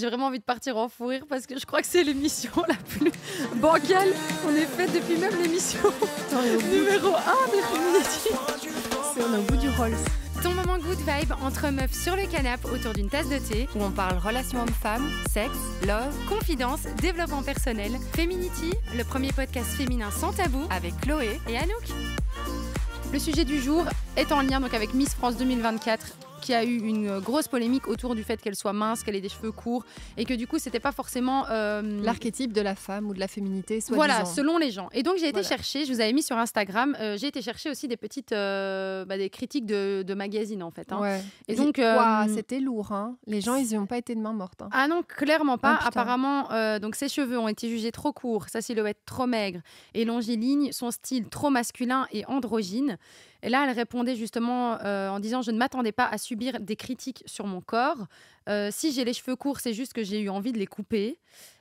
J'ai vraiment envie de partir en fou parce que je crois que c'est l'émission la plus bancale qu'on ait faite depuis même l'émission numéro 1 de ah, C'est au bout du rôle. Ton moment good vibe entre meufs sur le canapé autour d'une tasse de thé où on parle relations hommes-femmes, sexe, love, confidence, développement personnel, féminity, le premier podcast féminin sans tabou avec Chloé et Anouk. Le sujet du jour est en lien donc avec Miss France 2024 qui a eu une grosse polémique autour du fait qu'elle soit mince, qu'elle ait des cheveux courts, et que du coup, c'était pas forcément. Euh, L'archétype de la femme ou de la féminité, Voilà, selon les gens. Et donc, j'ai été chercher, je vous avais mis sur Instagram, euh, j'ai été chercher aussi des petites euh, bah, des critiques de, magazines, en fait. Hein. Et, donc. c'était lourd, hein. Les gens, ils n'y ont pas été de main morte. Hein. Ah non, clairement pas. Ah, Apparemment, donc ses cheveux ont été jugés trop courts, sa silhouette trop maigre et longiligne, son style trop masculin et androgyne. Et là, elle répondait justement euh, en disant Je ne m'attendais pas à subir des critiques sur mon corps. Euh, si j'ai les cheveux courts, c'est juste que j'ai eu envie de les couper.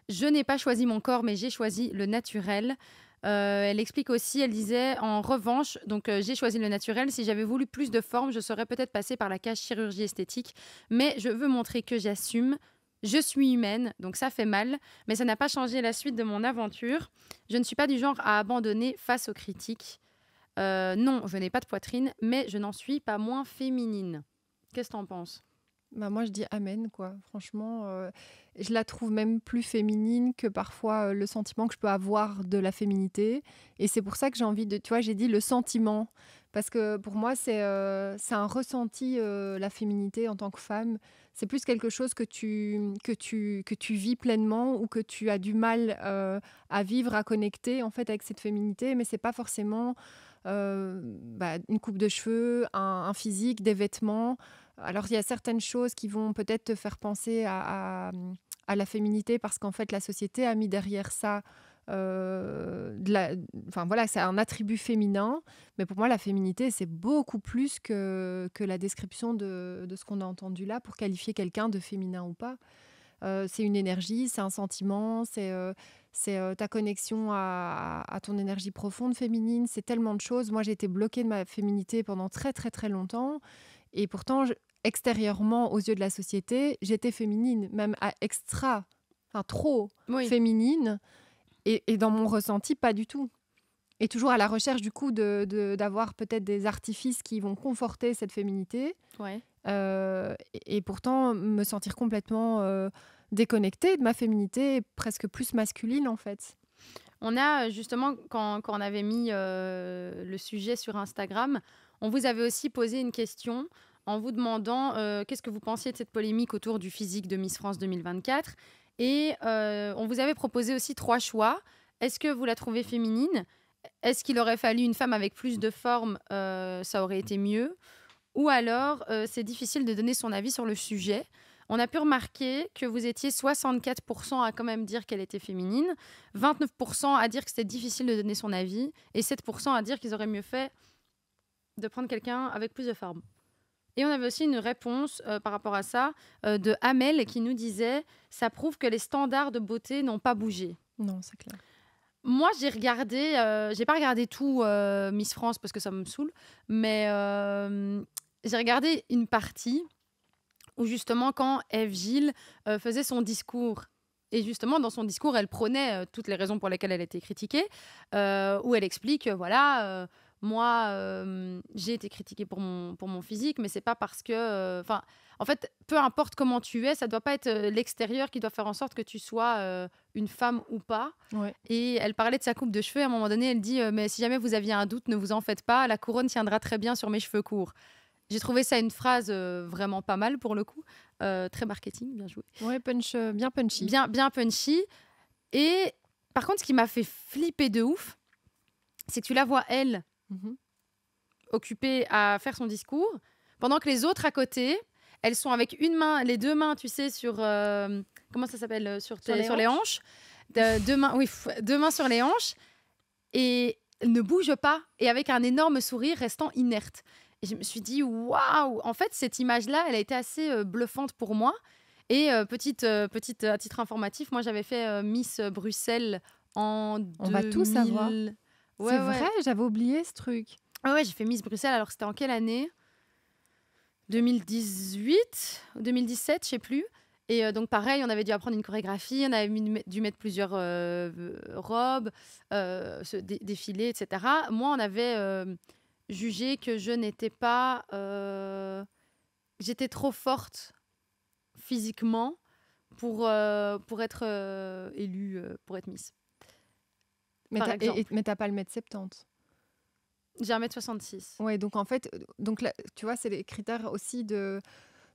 Je n'ai pas choisi mon corps, mais j'ai choisi le naturel. Euh, elle explique aussi, elle disait en revanche, donc j'ai choisi le naturel. Si j'avais voulu plus de forme, je serais peut-être passée par la cage chirurgie esthétique. Mais je veux montrer que j'assume. Je suis humaine, donc ça fait mal, mais ça n'a pas changé la suite de mon aventure. Je ne suis pas du genre à abandonner face aux critiques. Euh, non, je n'ai pas de poitrine, mais je n'en suis pas moins féminine. Qu'est-ce que en penses bah, moi je dis amen quoi franchement euh, je la trouve même plus féminine que parfois euh, le sentiment que je peux avoir de la féminité et c'est pour ça que j'ai envie de tu vois j'ai dit le sentiment parce que pour moi c'est un ressenti la féminité en tant que femme c'est plus quelque chose que tu que tu que tu vis pleinement ou que tu as du mal à vivre à connecter en fait avec cette féminité mais c'est pas forcément euh, bah, une coupe de cheveux, un, physique, des vêtements. Alors il y a certaines choses qui vont peut-être te faire penser à, la féminité parce qu'en fait la société a mis derrière ça euh, de la, enfin voilà, c'est un attribut féminin, mais pour moi, la féminité, c'est beaucoup plus que, la description de, ce qu'on a entendu là pour qualifier quelqu'un de féminin ou pas. Euh, c'est une énergie, c'est un sentiment, c'est c'est euh, ta connexion à, ton énergie profonde féminine, c'est tellement de choses. Moi, j'ai été bloquée de ma féminité pendant très très très longtemps, et pourtant, extérieurement, aux yeux de la société, j'étais féminine, même à extra, enfin trop féminine, et, dans mon ressenti, pas du tout et toujours à la recherche du coup d'avoir de, d'avoir peut-être des artifices qui vont conforter cette féminité. Euh, et, pourtant me sentir complètement euh, déconnectée de ma féminité, presque plus masculine en fait. On a euh, justement, quand, on avait mis euh, le sujet sur Instagram, on vous avait aussi posé une question en vous demandant euh, qu'est-ce que vous pensiez de cette polémique autour du physique de Miss France 2024. Et on vous avait proposé aussi trois choix. Est-ce que vous la trouvez féminine Est-ce qu'il aurait fallu une femme avec plus de forme Ça aurait été mieux. Ou alors, c'est difficile de donner son avis sur le sujet on a pu remarquer que vous étiez 64% à quand même dire qu'elle était féminine, 29% à dire que c'était difficile de donner son avis, et 7% à dire qu'ils auraient mieux fait de prendre quelqu'un avec plus de forme. Et on avait aussi une réponse euh, par rapport à ça euh, de Amel qui nous disait ça prouve que les standards de beauté n'ont pas bougé. Non, c'est clair. Moi, j'ai regardé, euh, j'ai pas regardé tout Miss France parce que ça me saoule, mais j'ai regardé une partie où justement quand Eve Gilles euh, faisait son discours, et justement dans son discours, elle prenait euh, toutes les raisons pour lesquelles elle était critiquée, euh, où elle explique, voilà, moi, j'ai été critiquée pour mon, pour mon physique, mais c'est pas parce que... Enfin, en fait, peu importe comment tu es, ça doit pas être l'extérieur qui doit faire en sorte que tu sois une femme ou pas. Et elle parlait de sa coupe de cheveux, à un moment donné, elle dit, mais si jamais vous aviez un doute, ne vous en faites pas, la couronne tiendra très bien sur mes cheveux courts. J'ai trouvé ça une phrase euh, vraiment pas mal pour le coup, euh, très marketing, bien joué. Oui, punch, euh, bien punchy. Bien, bien punchy. Et par contre, ce qui m'a fait flipper de ouf, c'est que tu la vois elle mhm. occupée à faire son discours, pendant que les autres à côté, elles sont avec une main, les deux mains, tu sais, sur comment ça s'appelle, sur, sur, les, hanches. deux mains, oui, deux mains sur les hanches, et ne bougent pas, et avec un énorme sourire restant inerte. Et je me suis dit, waouh En fait, cette image-là, elle a été assez euh, bluffante pour moi. Et euh, petite, euh, petite à titre informatif, moi, j'avais fait Miss Bruxelles en On va tout savoir. Ouais, c'est ouais. vrai, j'avais oublié ce truc. Ah ouais, j'ai fait Miss Bruxelles. Alors, c'était en quelle année 2018 2017, je sais plus. Et donc, pareil, on avait dû apprendre une chorégraphie, on avait dû mettre plusieurs robes, se défiler, etc. Moi, on avait juger que je n'étais pas. Euh, j'étais trop forte physiquement pour, euh, pour être euh, élue, pour être Miss. Mais t'as pas le mètre 70 J'ai un mètre 66. Ouais, donc en fait, donc tu vois, c'est les critères aussi de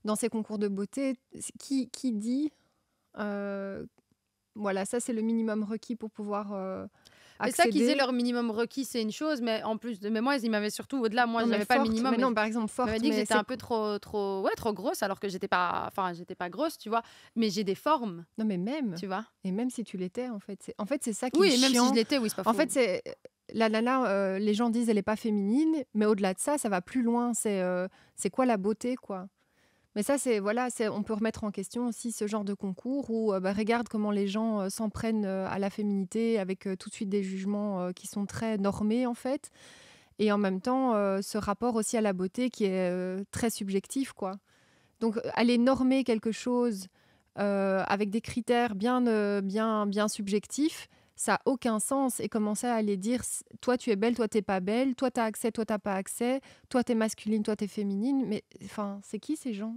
dans ces concours de beauté. Qui, qui dit voilà, ça c'est le minimum requis pour pouvoir c'est ça qu'ils aient leur minimum requis, c'est une chose, mais en plus, de... mais moi, ils m'avaient surtout au-delà, moi, j'avais pas le minimum. Mais non, par exemple, forte. Ils dit que j'étais un peu trop, trop, ouais, trop grosse, alors que j'étais pas, enfin, j'étais pas grosse, tu vois. Mais j'ai des formes. Non, mais même. Tu vois. Et même si tu l'étais, en fait, c'est, en fait, c'est ça qui. Oui, et même si je l'étais, oui, c'est pas. En fait, c'est là, euh, là, euh, les gens disent elle est pas féminine, mais au-delà de ça, ça va plus loin. C'est, euh, c'est quoi la beauté, quoi. Mais ça, c'est voilà, on peut remettre en question aussi ce genre de concours où euh, bah, regarde comment les gens euh, s'en prennent euh, à la féminité avec tout de suite des jugements qui sont très normés en fait, et en même temps ce rapport aussi à la beauté qui est très subjectif quoi. Donc aller normer quelque chose avec des critères bien bien bien subjectifs ça a aucun sens et commencer à aller dire toi tu es belle, toi t'es pas belle, toi tu as accès, toi t'as pas accès, toi tu es masculine, toi tu es féminine. Mais enfin, c'est qui ces gens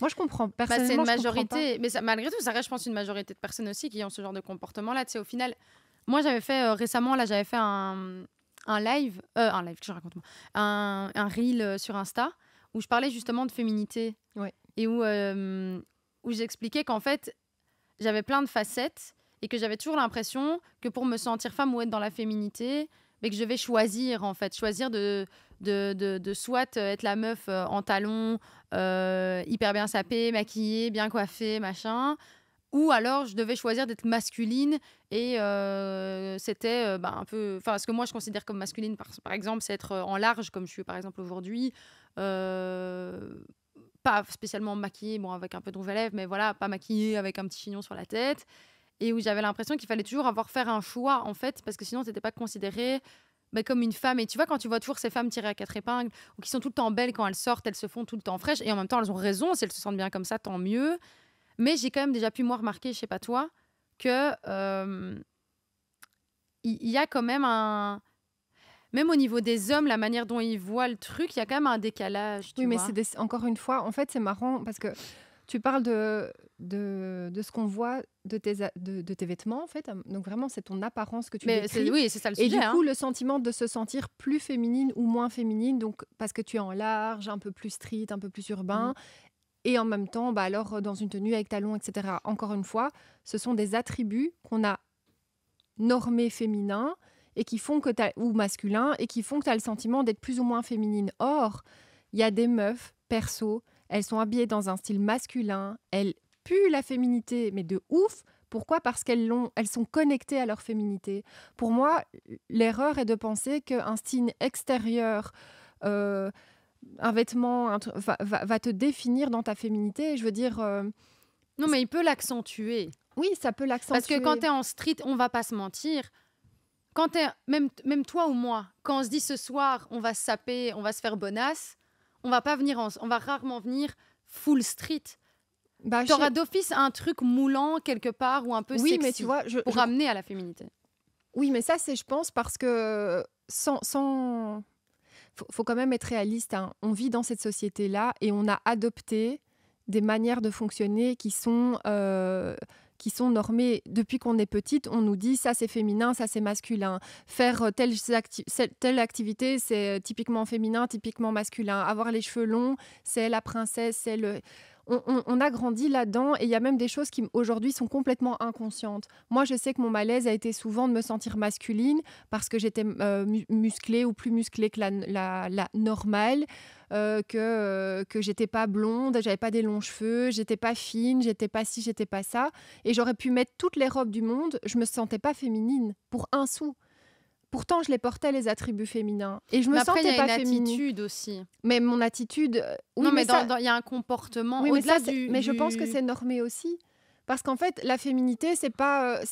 moi, je comprends. Personnellement, bah, c'est une majorité, mais malgré tout, ça reste, je pense, une majorité de personnes aussi qui ont ce genre de comportement-là. Tu au final, moi, j'avais fait euh, récemment, là, j'avais fait un, live, un live, je euh, raconte un, un reel euh, sur Insta où je parlais justement de féminité et où, où j'expliquais qu'en fait, j'avais plein de facettes et que j'avais toujours l'impression que pour me sentir femme ou être dans la féminité, mais que je devais choisir en fait, choisir de, de, de, soit euh, être la meuf euh, en talons, euh, hyper bien sapée, maquillée, bien coiffée, machin, ou alors je devais choisir d'être masculine et c'était bah, un peu, enfin ce que moi je considère comme masculine par, par exemple, c'est être en large comme je suis par exemple aujourd'hui. pas spécialement maquillée, bon avec un peu de rouge à lèvres, mais voilà, pas maquillée avec un petit chignon sur la tête et où j'avais l'impression qu'il fallait toujours avoir faire un choix en fait parce que sinon c'était pas considéré mais bah, comme une femme. Et tu vois, quand tu vois toujours ces femmes tirées à quatre épingles, ou qui sont tout le temps belles quand elles sortent, elles se font tout le temps fraîches, et en même temps, elles ont raison, si elles se sentent bien comme ça, tant mieux. Mais j'ai quand même déjà pu, moi, remarquer, je sais pas toi, que euh, il y, a quand même un. Même au niveau des hommes, la manière dont ils voient le truc, il y a quand même un décalage. oui, mais c'est encore une fois, en fait, c'est marrant parce que tu parles de, de, ce qu'on voit de tes, de, tes vêtements, en fait. Donc vraiment, c'est ton apparence que tu Mais Oui, c'est ça le sujet. Et du hein. coup, le sentiment de se sentir plus féminine ou moins féminine, donc parce que tu es en large, un peu plus street, un peu plus urbain. Mmh. et en même temps, bah alors dans une tenue avec talons, etc. Encore une fois, ce sont des attributs qu'on a normés féminins et qui font que as, ou masculins et qui font que tu as le sentiment d'être plus ou moins féminine. Or, il y a des meufs perso elles sont habillées dans un style masculin. Elles puent la féminité, mais de ouf. Pourquoi Parce qu'elles elles sont connectées à leur féminité. Pour moi, l'erreur est de penser qu'un style extérieur, euh, un vêtement, va, te définir dans ta féminité. Je veux dire. Euh, non, mais il peut l'accentuer. Oui, ça peut l'accentuer. Parce que quand tu es en street, on va pas se mentir. Quand es, même, même toi ou moi, quand on se dit ce soir, on va se saper, on va se faire bonasse, on va pas venir, on va rarement venir full street. Tu bah, T'auras d'office un truc moulant quelque part ou un peu sexy tu vois, pour ramener à la féminité. Oui, mais ça, c'est, je pense, parce que sans. sans... Faut, quand même être réaliste. Hein. On vit dans cette société-là et on a adopté des manières de fonctionner qui sont euh, qui sont normés depuis qu'on est petite. On nous dit ça c'est féminin, ça c'est masculin. Faire euh, telle, telle activité, c'est euh, typiquement féminin, typiquement masculin. Avoir les cheveux longs, c'est la princesse, c'est le on, a grandi là-dedans et il y a même des choses qui aujourd'hui sont complètement inconscientes. Moi, je sais que mon malaise a été souvent de me sentir masculine parce que j'étais euh, musclée ou plus musclée que la, normale, euh, que, euh, que j'étais pas blonde, j'avais pas des longs cheveux, j'étais pas fine, j'étais pas ci, j'étais pas ça. Et j'aurais pu mettre toutes les robes du monde, je me sentais pas féminine pour un sou. Pourtant, je les portais les attributs féminins et je mais me après, sentais y a pas une Attitude aussi. Mais mon attitude, euh, oui, non, mais, il y a un comportement au-delà du. Mais je pense que c'est normé aussi. Parce qu'en fait, la féminité, c'est pas euh,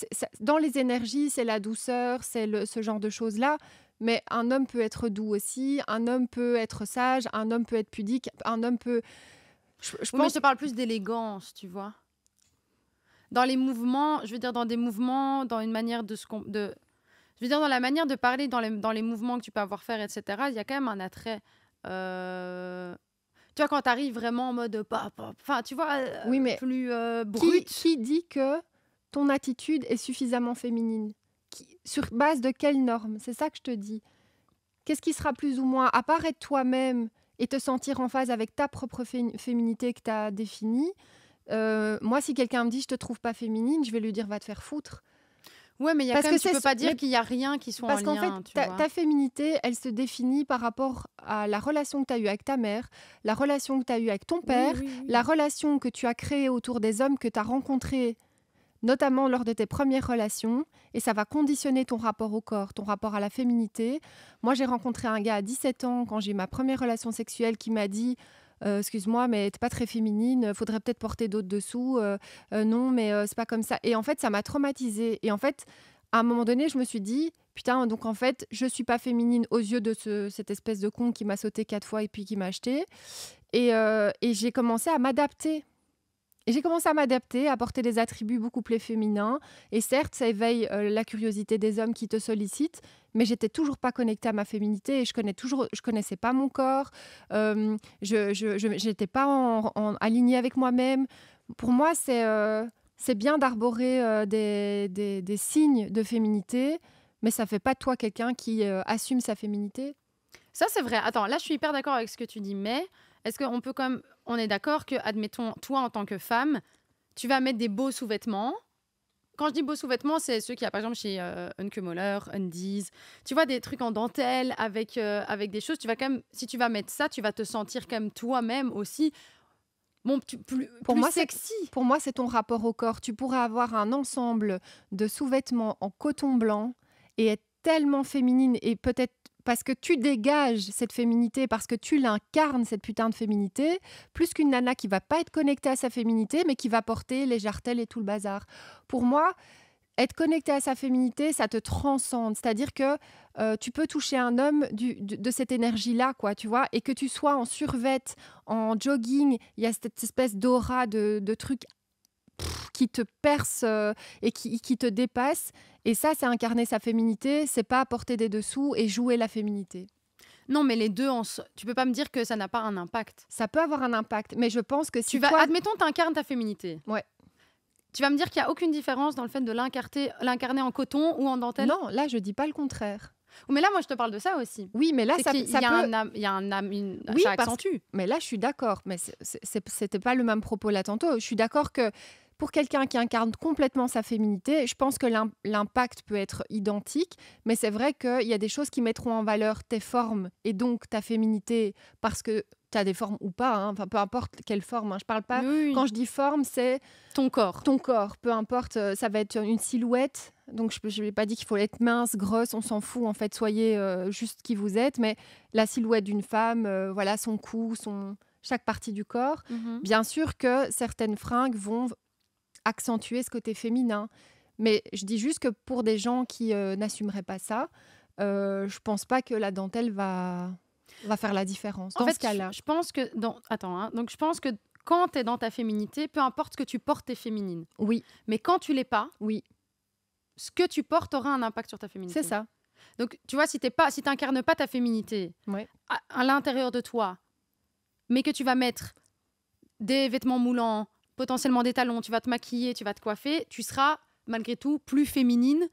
dans les énergies, c'est la douceur, c'est ce genre de choses là. Mais un homme peut être doux aussi, un homme peut être sage, un homme peut être pudique, un homme peut. Je, je oui, mais je te parle plus d'élégance, tu vois. Dans les mouvements, je veux dire dans des mouvements, dans une manière de ce de je veux dire, dans la manière de parler, dans les, mouvements que tu peux avoir faire, etc., il y a quand même un attrait. Euh, tu vois, quand tu arrives vraiment en mode. Enfin, tu vois, euh, plus euh, brut. Qui, dit que ton attitude est suffisamment féminine Sur base de quelles normes C'est ça que je te dis. Qu'est-ce qui sera plus ou moins apparaître toi-même et te sentir en phase avec ta propre féminité que tu as définie moi, si quelqu'un me dit je te trouve pas féminine, je vais lui dire va te faire foutre Ouais, mais il y a quand tu peux pas dire qu'il y a rien qui soit parce Parce qu'en fait, ta, féminité, elle se définit par rapport à la relation que tu as eue avec ta mère, la relation que tu as eue avec ton père, la relation que tu as créée autour des hommes que tu as rencontrés, notamment lors de tes premières relations, et ça va conditionner ton rapport au corps, ton rapport à la féminité. Moi, j'ai rencontré un gars à 17 ans quand j'ai ma première relation sexuelle qui m'a dit euh, excuse-moi, mais t'es pas très féminine, faudrait peut-être porter d'autres dessous, euh, euh, non, mais c'est pas comme ça. Et en fait, ça m'a traumatisée. Et en fait, à un moment donné, je me suis dit, putain, donc en fait, je suis pas féminine aux yeux de cette espèce de con qui m'a sauté quatre fois et puis qui m'a acheté. et j'ai commencé à m'adapter. Et j'ai commencé à m'adapter, à porter des attributs beaucoup plus féminins. Et certes, ça éveille euh, la curiosité des hommes qui te sollicitent, mais j'étais toujours pas connectée à ma féminité et je, connais toujours, je connaissais pas mon corps. Euh, je n'étais pas en, alignée avec moi-même. Pour moi, c'est euh, bien d'arborer des, signes de féminité, mais ça fait pas de toi quelqu'un qui assume sa féminité. Ça, c'est vrai. Attends, là, je suis hyper d'accord avec ce que tu dis, mais est-ce qu'on peut comme on est d'accord que admettons toi en tant que femme, tu vas mettre des beaux sous-vêtements. Quand je dis beaux sous-vêtements, c'est ceux qui a par exemple chez euh, Moller, Undies. Tu vois des trucs en dentelle avec euh, avec des choses. Tu vas quand même, si tu vas mettre ça, tu vas te sentir comme toi-même aussi. Bon, plus, pour moi, sexy. Pour moi, c'est ton rapport au corps. Tu pourrais avoir un ensemble de sous-vêtements en coton blanc et être tellement féminine et peut-être parce que tu dégages cette féminité, parce que tu l'incarnes, cette putain de féminité, plus qu'une nana qui va pas être connectée à sa féminité, mais qui va porter les jartelles et tout le bazar. Pour moi, être connectée à sa féminité, ça te transcende. C'est-à-dire que euh, tu peux toucher un homme de, cette énergie-là, quoi, tu vois, et que tu sois en survette, en jogging, il y a cette espèce d'aura de, de truc qui te perce euh, et qui, qui te dépasse. Et ça, c'est incarner sa féminité, c'est pas porter des dessous et jouer la féminité. Non, mais les deux, en tu peux pas me dire que ça n'a pas un impact. Ça peut avoir un impact, mais je pense que si tu vas, admettons tu incarnes ta féminité. Ouais. Tu vas me dire qu'il y a aucune différence dans le fait de l'incarner en coton ou en dentelle. Non, là, je dis pas le contraire. Mais là, moi, je te parle de ça aussi. Oui, mais là, ça, il y, a un, il y a un, une, oui, Mais là, je suis d'accord. Mais c'était pas le même propos là tantôt. Je suis d'accord que pour quelqu'un qui incarne complètement sa féminité, je pense que l'impact peut être identique, mais c'est vrai qu'il y a des choses qui mettront en valeur tes formes et donc ta féminité parce que tu as des formes ou pas, hein, enfin peu importe quelle forme. Hein. Je parle pas. Quand je dis forme, c'est ton corps. Ton corps, peu importe. Euh, ça va être une silhouette. Donc je n'ai pas dit qu'il faut être mince, grosse, on s'en fout. En fait, soyez euh, juste qui vous êtes. Mais la silhouette d'une femme, euh, voilà, son cou, son chaque partie du corps. Mhm. Bien sûr que certaines fringues vont accentuer ce côté féminin. Mais je dis juste que pour des gens qui euh, n'assumeraient pas ça, euh, je pense pas que la dentelle va, va faire la différence. En ce Je pense que. Dans... Attends, hein, donc je pense que quand tu es dans ta féminité, peu importe ce que tu portes, tu es féminine. Oui. Mais quand tu l'es pas, oui. ce que tu portes aura un impact sur ta féminité. C'est ça. Donc, tu vois, si tu pas, si pas ta féminité à l'intérieur de toi, mais que tu vas mettre des vêtements moulants, potentiellement des talons, tu vas te maquiller, tu vas te coiffer, tu seras malgré tout plus féminine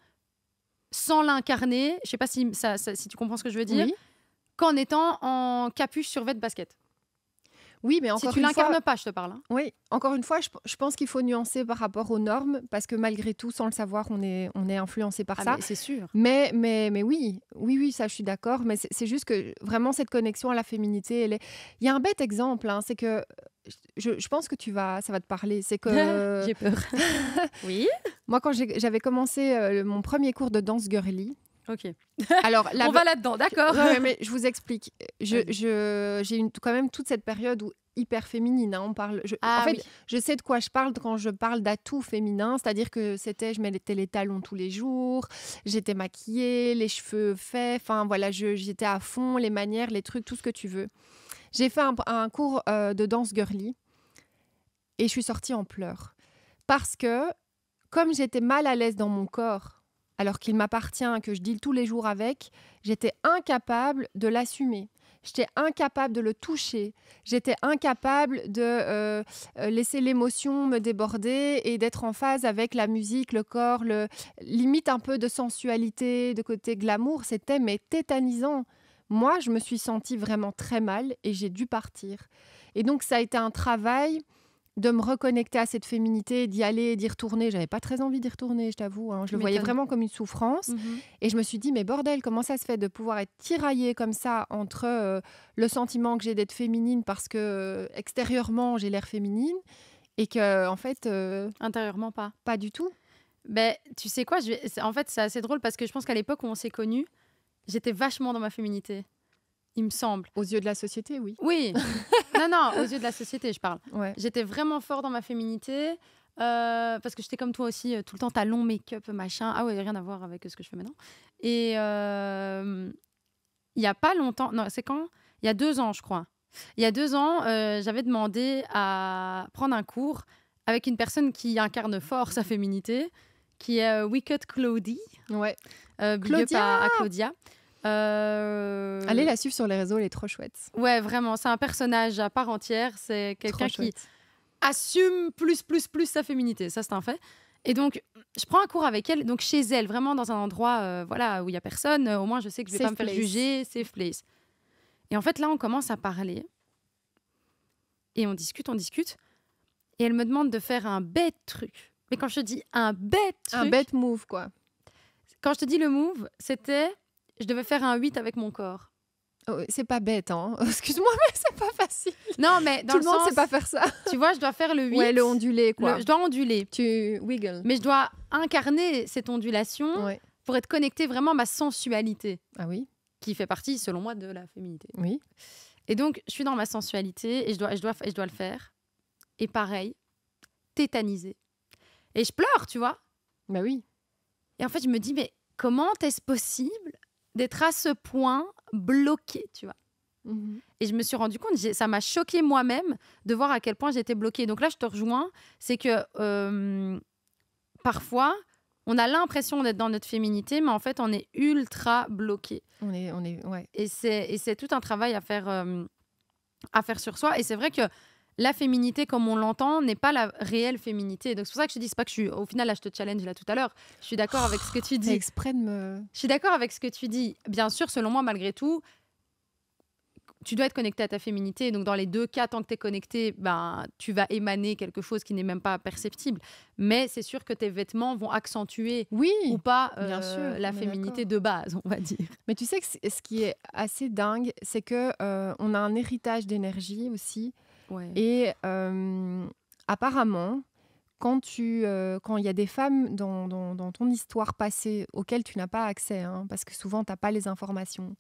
sans l'incarner. Je sais pas si, ça, si tu comprends ce que je veux dire. Qu'en étant en capuche sur de basket. Oui, mais encore tu une l'incarnes pas, je te parle. Hein. Oui, encore une fois, je, pense qu'il faut nuancer par rapport aux normes, parce que malgré tout, sans le savoir, on est, on est influencé par ah, ça. C'est sûr. Mais, mais, mais oui, oui, oui, ça, je suis d'accord. Mais c'est juste que vraiment, cette connexion à la féminité, elle est... il y a un bête exemple, hein, c'est que je, pense que tu vas, ça va te parler. C'est que j'ai peur. oui. Moi, quand j'avais commencé euh, mon premier cours de danse girly, Ok. Alors, on va là-dedans, d'accord. mais je vous explique. Je, j'ai une, quand même toute cette période où hyper féminine. Hein, on parle. Ah je, sais de quoi je parle quand je parle d'atout féminin c'est-à-dire que c'était, je mettais les talons tous les jours, j'étais maquillée, les cheveux faits. Enfin voilà, j'étais à fond, les manières, les trucs, tout ce que tu veux. J'ai fait un, cours euh, de danse girly et je suis sortie en pleurs parce que comme j'étais mal à l'aise dans mon corps alors qu'il m'appartient, que je deal tous les jours avec, j'étais incapable de l'assumer. J'étais incapable de le toucher. J'étais incapable de euh, euh, laisser l'émotion me déborder et d'être en phase avec la musique, le corps, le limite un peu de sensualité, de côté glamour. C'était mais tétanisant. Moi, je me suis sentie vraiment très mal et j'ai dû partir. Et donc, ça a été un travail de me reconnecter à cette féminité, d'y aller, d'y retourner. J'avais pas très envie d'y retourner, je t'avoue. Hein. Je le voyais vraiment comme une souffrance. Mm-hmm. Et je me suis dit, mais bordel, comment ça se fait de pouvoir être tiraillée comme ça entre euh, le sentiment que j'ai d'être féminine parce que euh, extérieurement j'ai l'air féminine et que euh, en fait intérieurement pas. Pas du tout. Ben tu sais quoi, je en fait c'est assez drôle parce que je pense qu'à l'époque où on s'est connus, j'étais vachement dans ma féminité. Il me semble. Aux yeux de la société, oui. Oui. non, non, aux yeux de la société, je parle. Ouais. J'étais vraiment fort dans ma féminité. Euh, parce que j'étais comme toi aussi, euh, tout le temps long make-up, machin. Ah ouais, rien à voir avec ce que je fais maintenant. Et euh, il n'y a pas longtemps, non, c'est quand Il y a deux ans, je crois. Il y a deux ans, j'avais demandé à prendre un cours avec une personne qui incarne fort sa féminité, qui est Wicked Claudie. Ouais. Claudia. à Claudia. Euh, Allez la suivre sur les réseaux, elle est trop chouette. Ouais, vraiment, c'est un personnage à part entière. C'est quelqu'un qui assume plus, plus, plus sa féminité. Ça, c'est un fait. Et donc, je prends un cours avec elle, donc chez elle, vraiment dans un endroit euh, voilà, où il n'y a personne. Euh, au moins, je sais que je ne vais pas me faire juger, safe place. Et en fait, là, on commence à parler. Et on discute, on discute. Et elle me demande de faire un bête truc. Mais quand je dis un bête truc. Un bête move, quoi. Quand je te dis le move, c'était je devais faire un 8 avec mon corps. Oh, c'est pas bête, hein. Excuse-moi, mais c'est pas facile. Non, mais dans tout le, monde sens, sait pas faire ça. Tu vois, je dois faire le 8. Ouais, le ondulé, quoi. je dois onduler. Tu wiggle. Mais je dois incarner cette ondulation pour être connectée vraiment à ma sensualité. Ah oui. Qui fait partie, selon moi, de la féminité. Oui. Et donc, je suis dans ma sensualité et je dois, je dois, je dois le faire. Et pareil, tétaniser. Et je pleure, tu vois. Bah oui. Et en fait, je me dis, mais comment est-ce possible d'être à ce point bloqué, tu vois. Mhm. Et je me suis rendu compte, ça m'a choqué moi-même de voir à quel point j'étais bloquée. Donc là, je te rejoins, c'est que parfois, on a l'impression d'être dans notre féminité, mais en fait, on est ultra bloqué. On est, on est, ouais. Et c'est, tout un travail à faire, à faire sur soi. Et c'est vrai que la féminité comme on l'entend n'est pas la réelle féminité. Donc c'est pour ça que je te dis, pas que je suis. Au final, là, je te challenge là tout à l'heure. Je suis d'accord avec ce que tu dis. Exprès de me. Je suis d'accord avec ce que tu dis. Bien sûr, selon moi, malgré tout, tu dois être connecté à ta féminité. Donc, dans les deux cas, tant que tu es connecté, ben, tu vas émaner quelque chose qui n'est même pas perceptible. Mais c'est sûr que tes vêtements vont accentuer oui, ou pas euh, la féminité de base, on va dire. Mais tu sais que ce qui est assez dingue, c'est que euh, on a un héritage d'énergie aussi et euh, apparemment, quand tu, euh, quand il y a des femmes dans, ton histoire passée auxquelles tu n'as pas accès, hein, parce que souvent tu n'as pas les informations,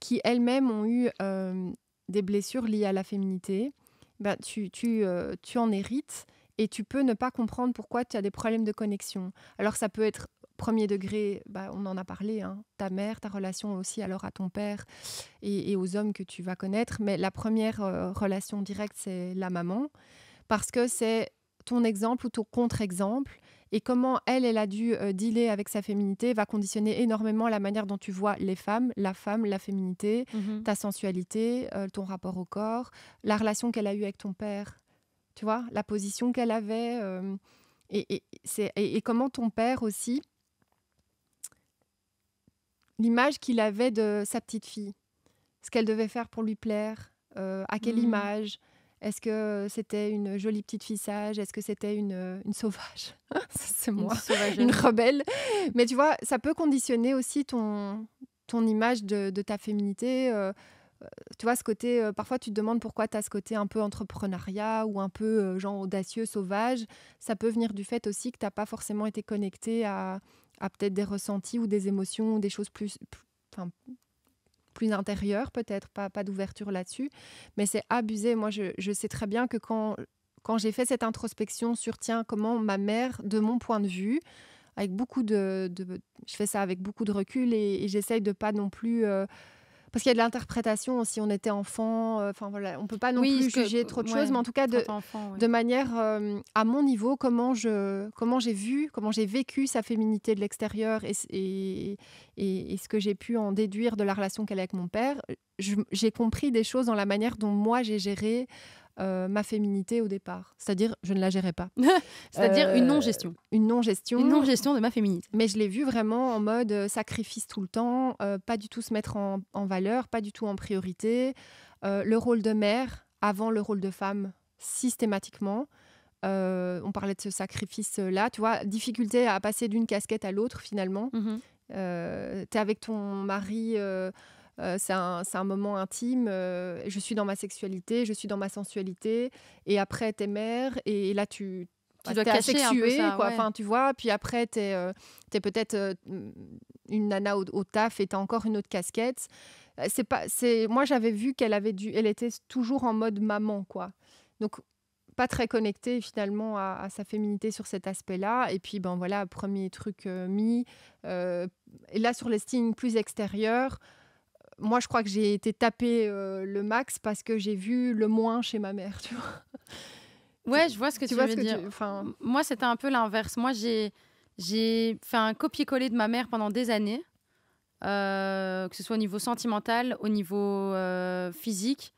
qui elles-mêmes ont eu euh, des blessures liées à la féminité, ben tu, tu, tu en hérites et tu peux ne pas comprendre pourquoi tu as des problèmes de connexion. Alors ça peut être premier degré, bah, on en a parlé, hein, ta mère, ta relation aussi alors à ton père et, aux hommes que tu vas connaître. Mais la première euh, relation directe, c'est la maman, parce que c'est ton exemple ou ton contre-exemple. Et comment elle, elle a dû euh, dealer avec sa féminité va conditionner énormément la manière dont tu vois les femmes, la femme, la féminité, mm-hmm. ta sensualité, euh, ton rapport au corps, la relation qu'elle a eue avec ton père, tu vois, la position qu'elle avait. et, comment ton père aussi, l'image qu'il avait de sa petite fille, ce qu'elle devait faire pour lui plaire, euh, à quelle mm. image, est-ce que c'était une jolie petite fille sage Est-ce que c'était une, euh, sauvage C'est moi, une, rebelle. Mais tu vois, ça peut conditionner aussi ton, ton image de, ta féminité. Euh, tu vois, ce côté, parfois tu te demandes pourquoi tu as ce côté un peu entrepreneuriat ou un peu genre audacieux, sauvage. Ça peut venir du fait aussi que tu n'as pas forcément été connecté à, à peut-être des ressentis ou des émotions, ou des choses plus, plus, intérieures peut-être, pas, pas d'ouverture là-dessus. Mais c'est abusé. Moi, je, sais très bien que quand, quand j'ai fait cette introspection sur, tiens, comment ma mère, de mon point de vue, avec beaucoup de, je fais ça avec beaucoup de recul et, j'essaye de pas non plus... Euh, parce qu'il y a de l'interprétation. Si on était enfant, euh, enfin voilà, on peut pas non plus juger trop de choses, mais en tout cas de, manière euh, à mon niveau, comment je, comment j'ai vu, comment j'ai vécu sa féminité de l'extérieur et, et, ce que j'ai pu en déduire de la relation qu'elle a avec mon père. J'ai compris des choses dans la manière dont moi j'ai géré euh, ma féminité au départ. C'est-à-dire, je ne la gérais pas. C'est-à-dire une euh, non-gestion. Une non-gestion. Une non-gestion de ma féminité. Mais je l'ai vue vraiment en mode euh, sacrifice tout le temps, pas du tout se mettre en, valeur, pas du tout en priorité. le rôle de mère avant le rôle de femme, systématiquement. on parlait de ce sacrifice-là, tu vois, difficulté à passer d'une casquette à l'autre finalement. Mhm. t'es avec ton mari euh, c'est un, un, moment intime. Euh, je suis dans ma sexualité, je suis dans ma sensualité. Et après, t'es mère. Et, là, tu, tu bah, dois cacher un peu Enfin, tu vois. Puis après, t'es euh, es, peut-être une nana au, taf et t'as encore une autre casquette. C'est pas. C'est moi, j'avais vu qu'elle avait dû. Elle était toujours en mode maman, quoi. Donc pas très connectée finalement à, sa féminité sur cet aspect-là. Et puis ben voilà, premier truc mis. et là sur les styles plus extérieurs moi, je crois que j'ai été tapée euh, le max parce que j'ai vu le moins chez ma mère, tu vois. Ouais, je vois ce que tu, veux dire. Enfin... Moi, c'était un peu l'inverse. Moi, j'ai j'ai fait un copier-coller de ma mère pendant des années, euh, que ce soit au niveau sentimental, au niveau euh, physique.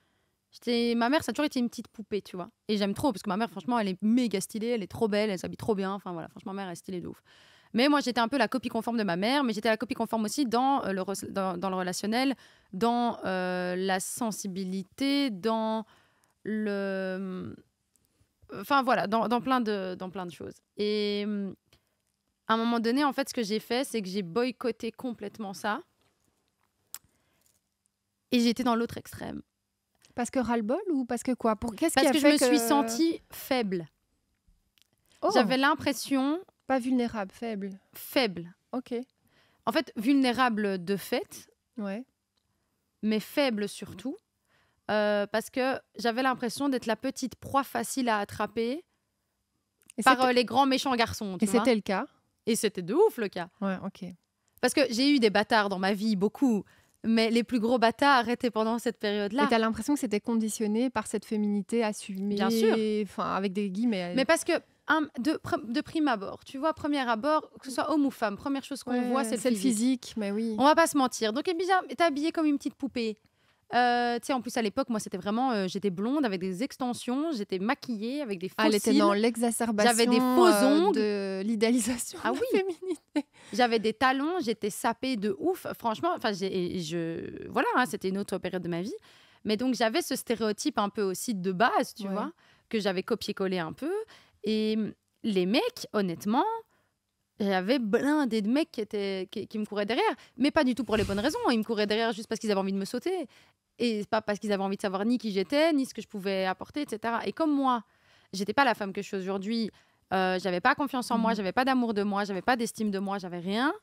physique. Ma mère, ça a toujours été une petite poupée, tu vois. Et j'aime trop, parce que ma mère, franchement, elle est méga stylée, elle est trop belle, elle s'habille trop bien. Enfin voilà, franchement, ma mère est stylée de ouf. Mais moi, j'étais un peu la copie conforme de ma mère, mais j'étais la copie conforme aussi dans euh, le, dans, le relationnel, dans euh, la sensibilité, dans le. Euh, enfin voilà, dans, plein de, dans plein de choses. Et hum, à un moment donné, en fait, ce que j'ai fait, c'est que j'ai boycotté complètement ça. Et j'étais dans l'autre extrême. Parce que ras-le-bol ou parce que quoi Pour quest Parce que je me suis sentie faible. Oh J'avais l'impression pas vulnérable, faible. Faible. Ok. En fait, vulnérable de fait. Ouais. Mais faible surtout. Mm. Euh, parce que j'avais l'impression d'être la petite proie facile à attraper par euh, les grands méchants garçons. Et c'était le cas. Et c'était de ouf le cas. Ouais, ok. Parce que j'ai eu des bâtards dans ma vie, beaucoup. Mais les plus gros bâtards étaient pendant cette période-là. Et t'as l'impression que c'était conditionné par cette féminité assumée. Bien sûr. Enfin, avec des guillemets. Mais parce que de, prime abord. Tu vois, premier abord, que ce soit homme ou femme, première chose qu'on voit, c'est le physique. Mais oui. On va pas se mentir. Donc, elle est habillée comme une petite poupée. Euh, en plus à l'époque, moi c'était vraiment, euh, j'étais blonde avec des extensions, j'étais maquillée avec des faux Elle était dans l'exacerbation. J'avais des euh, faux de l'idéalisation ah, de la féminité. J'avais des talons, j'étais sapée de ouf. Franchement, enfin, je, voilà, hein, c'était une autre période de ma vie. Mais donc j'avais ce stéréotype un peu aussi de base, tu vois, que j'avais copié-collé un peu. Et mm, les mecs, honnêtement, j'avais blindé de mecs qui, étaient, qui, me couraient derrière, mais pas du tout pour les bonnes raisons. Ils me couraient derrière juste parce qu'ils avaient envie de me sauter. Et pas parce qu'ils avaient envie de savoir ni qui j'étais, ni ce que je pouvais apporter, etc. Et comme moi, j'étais pas la femme que je suis aujourd'hui, euh, j'avais pas confiance en moi, mmh. j'avais pas d'amour de moi, j'avais pas d'estime de moi, j'avais rien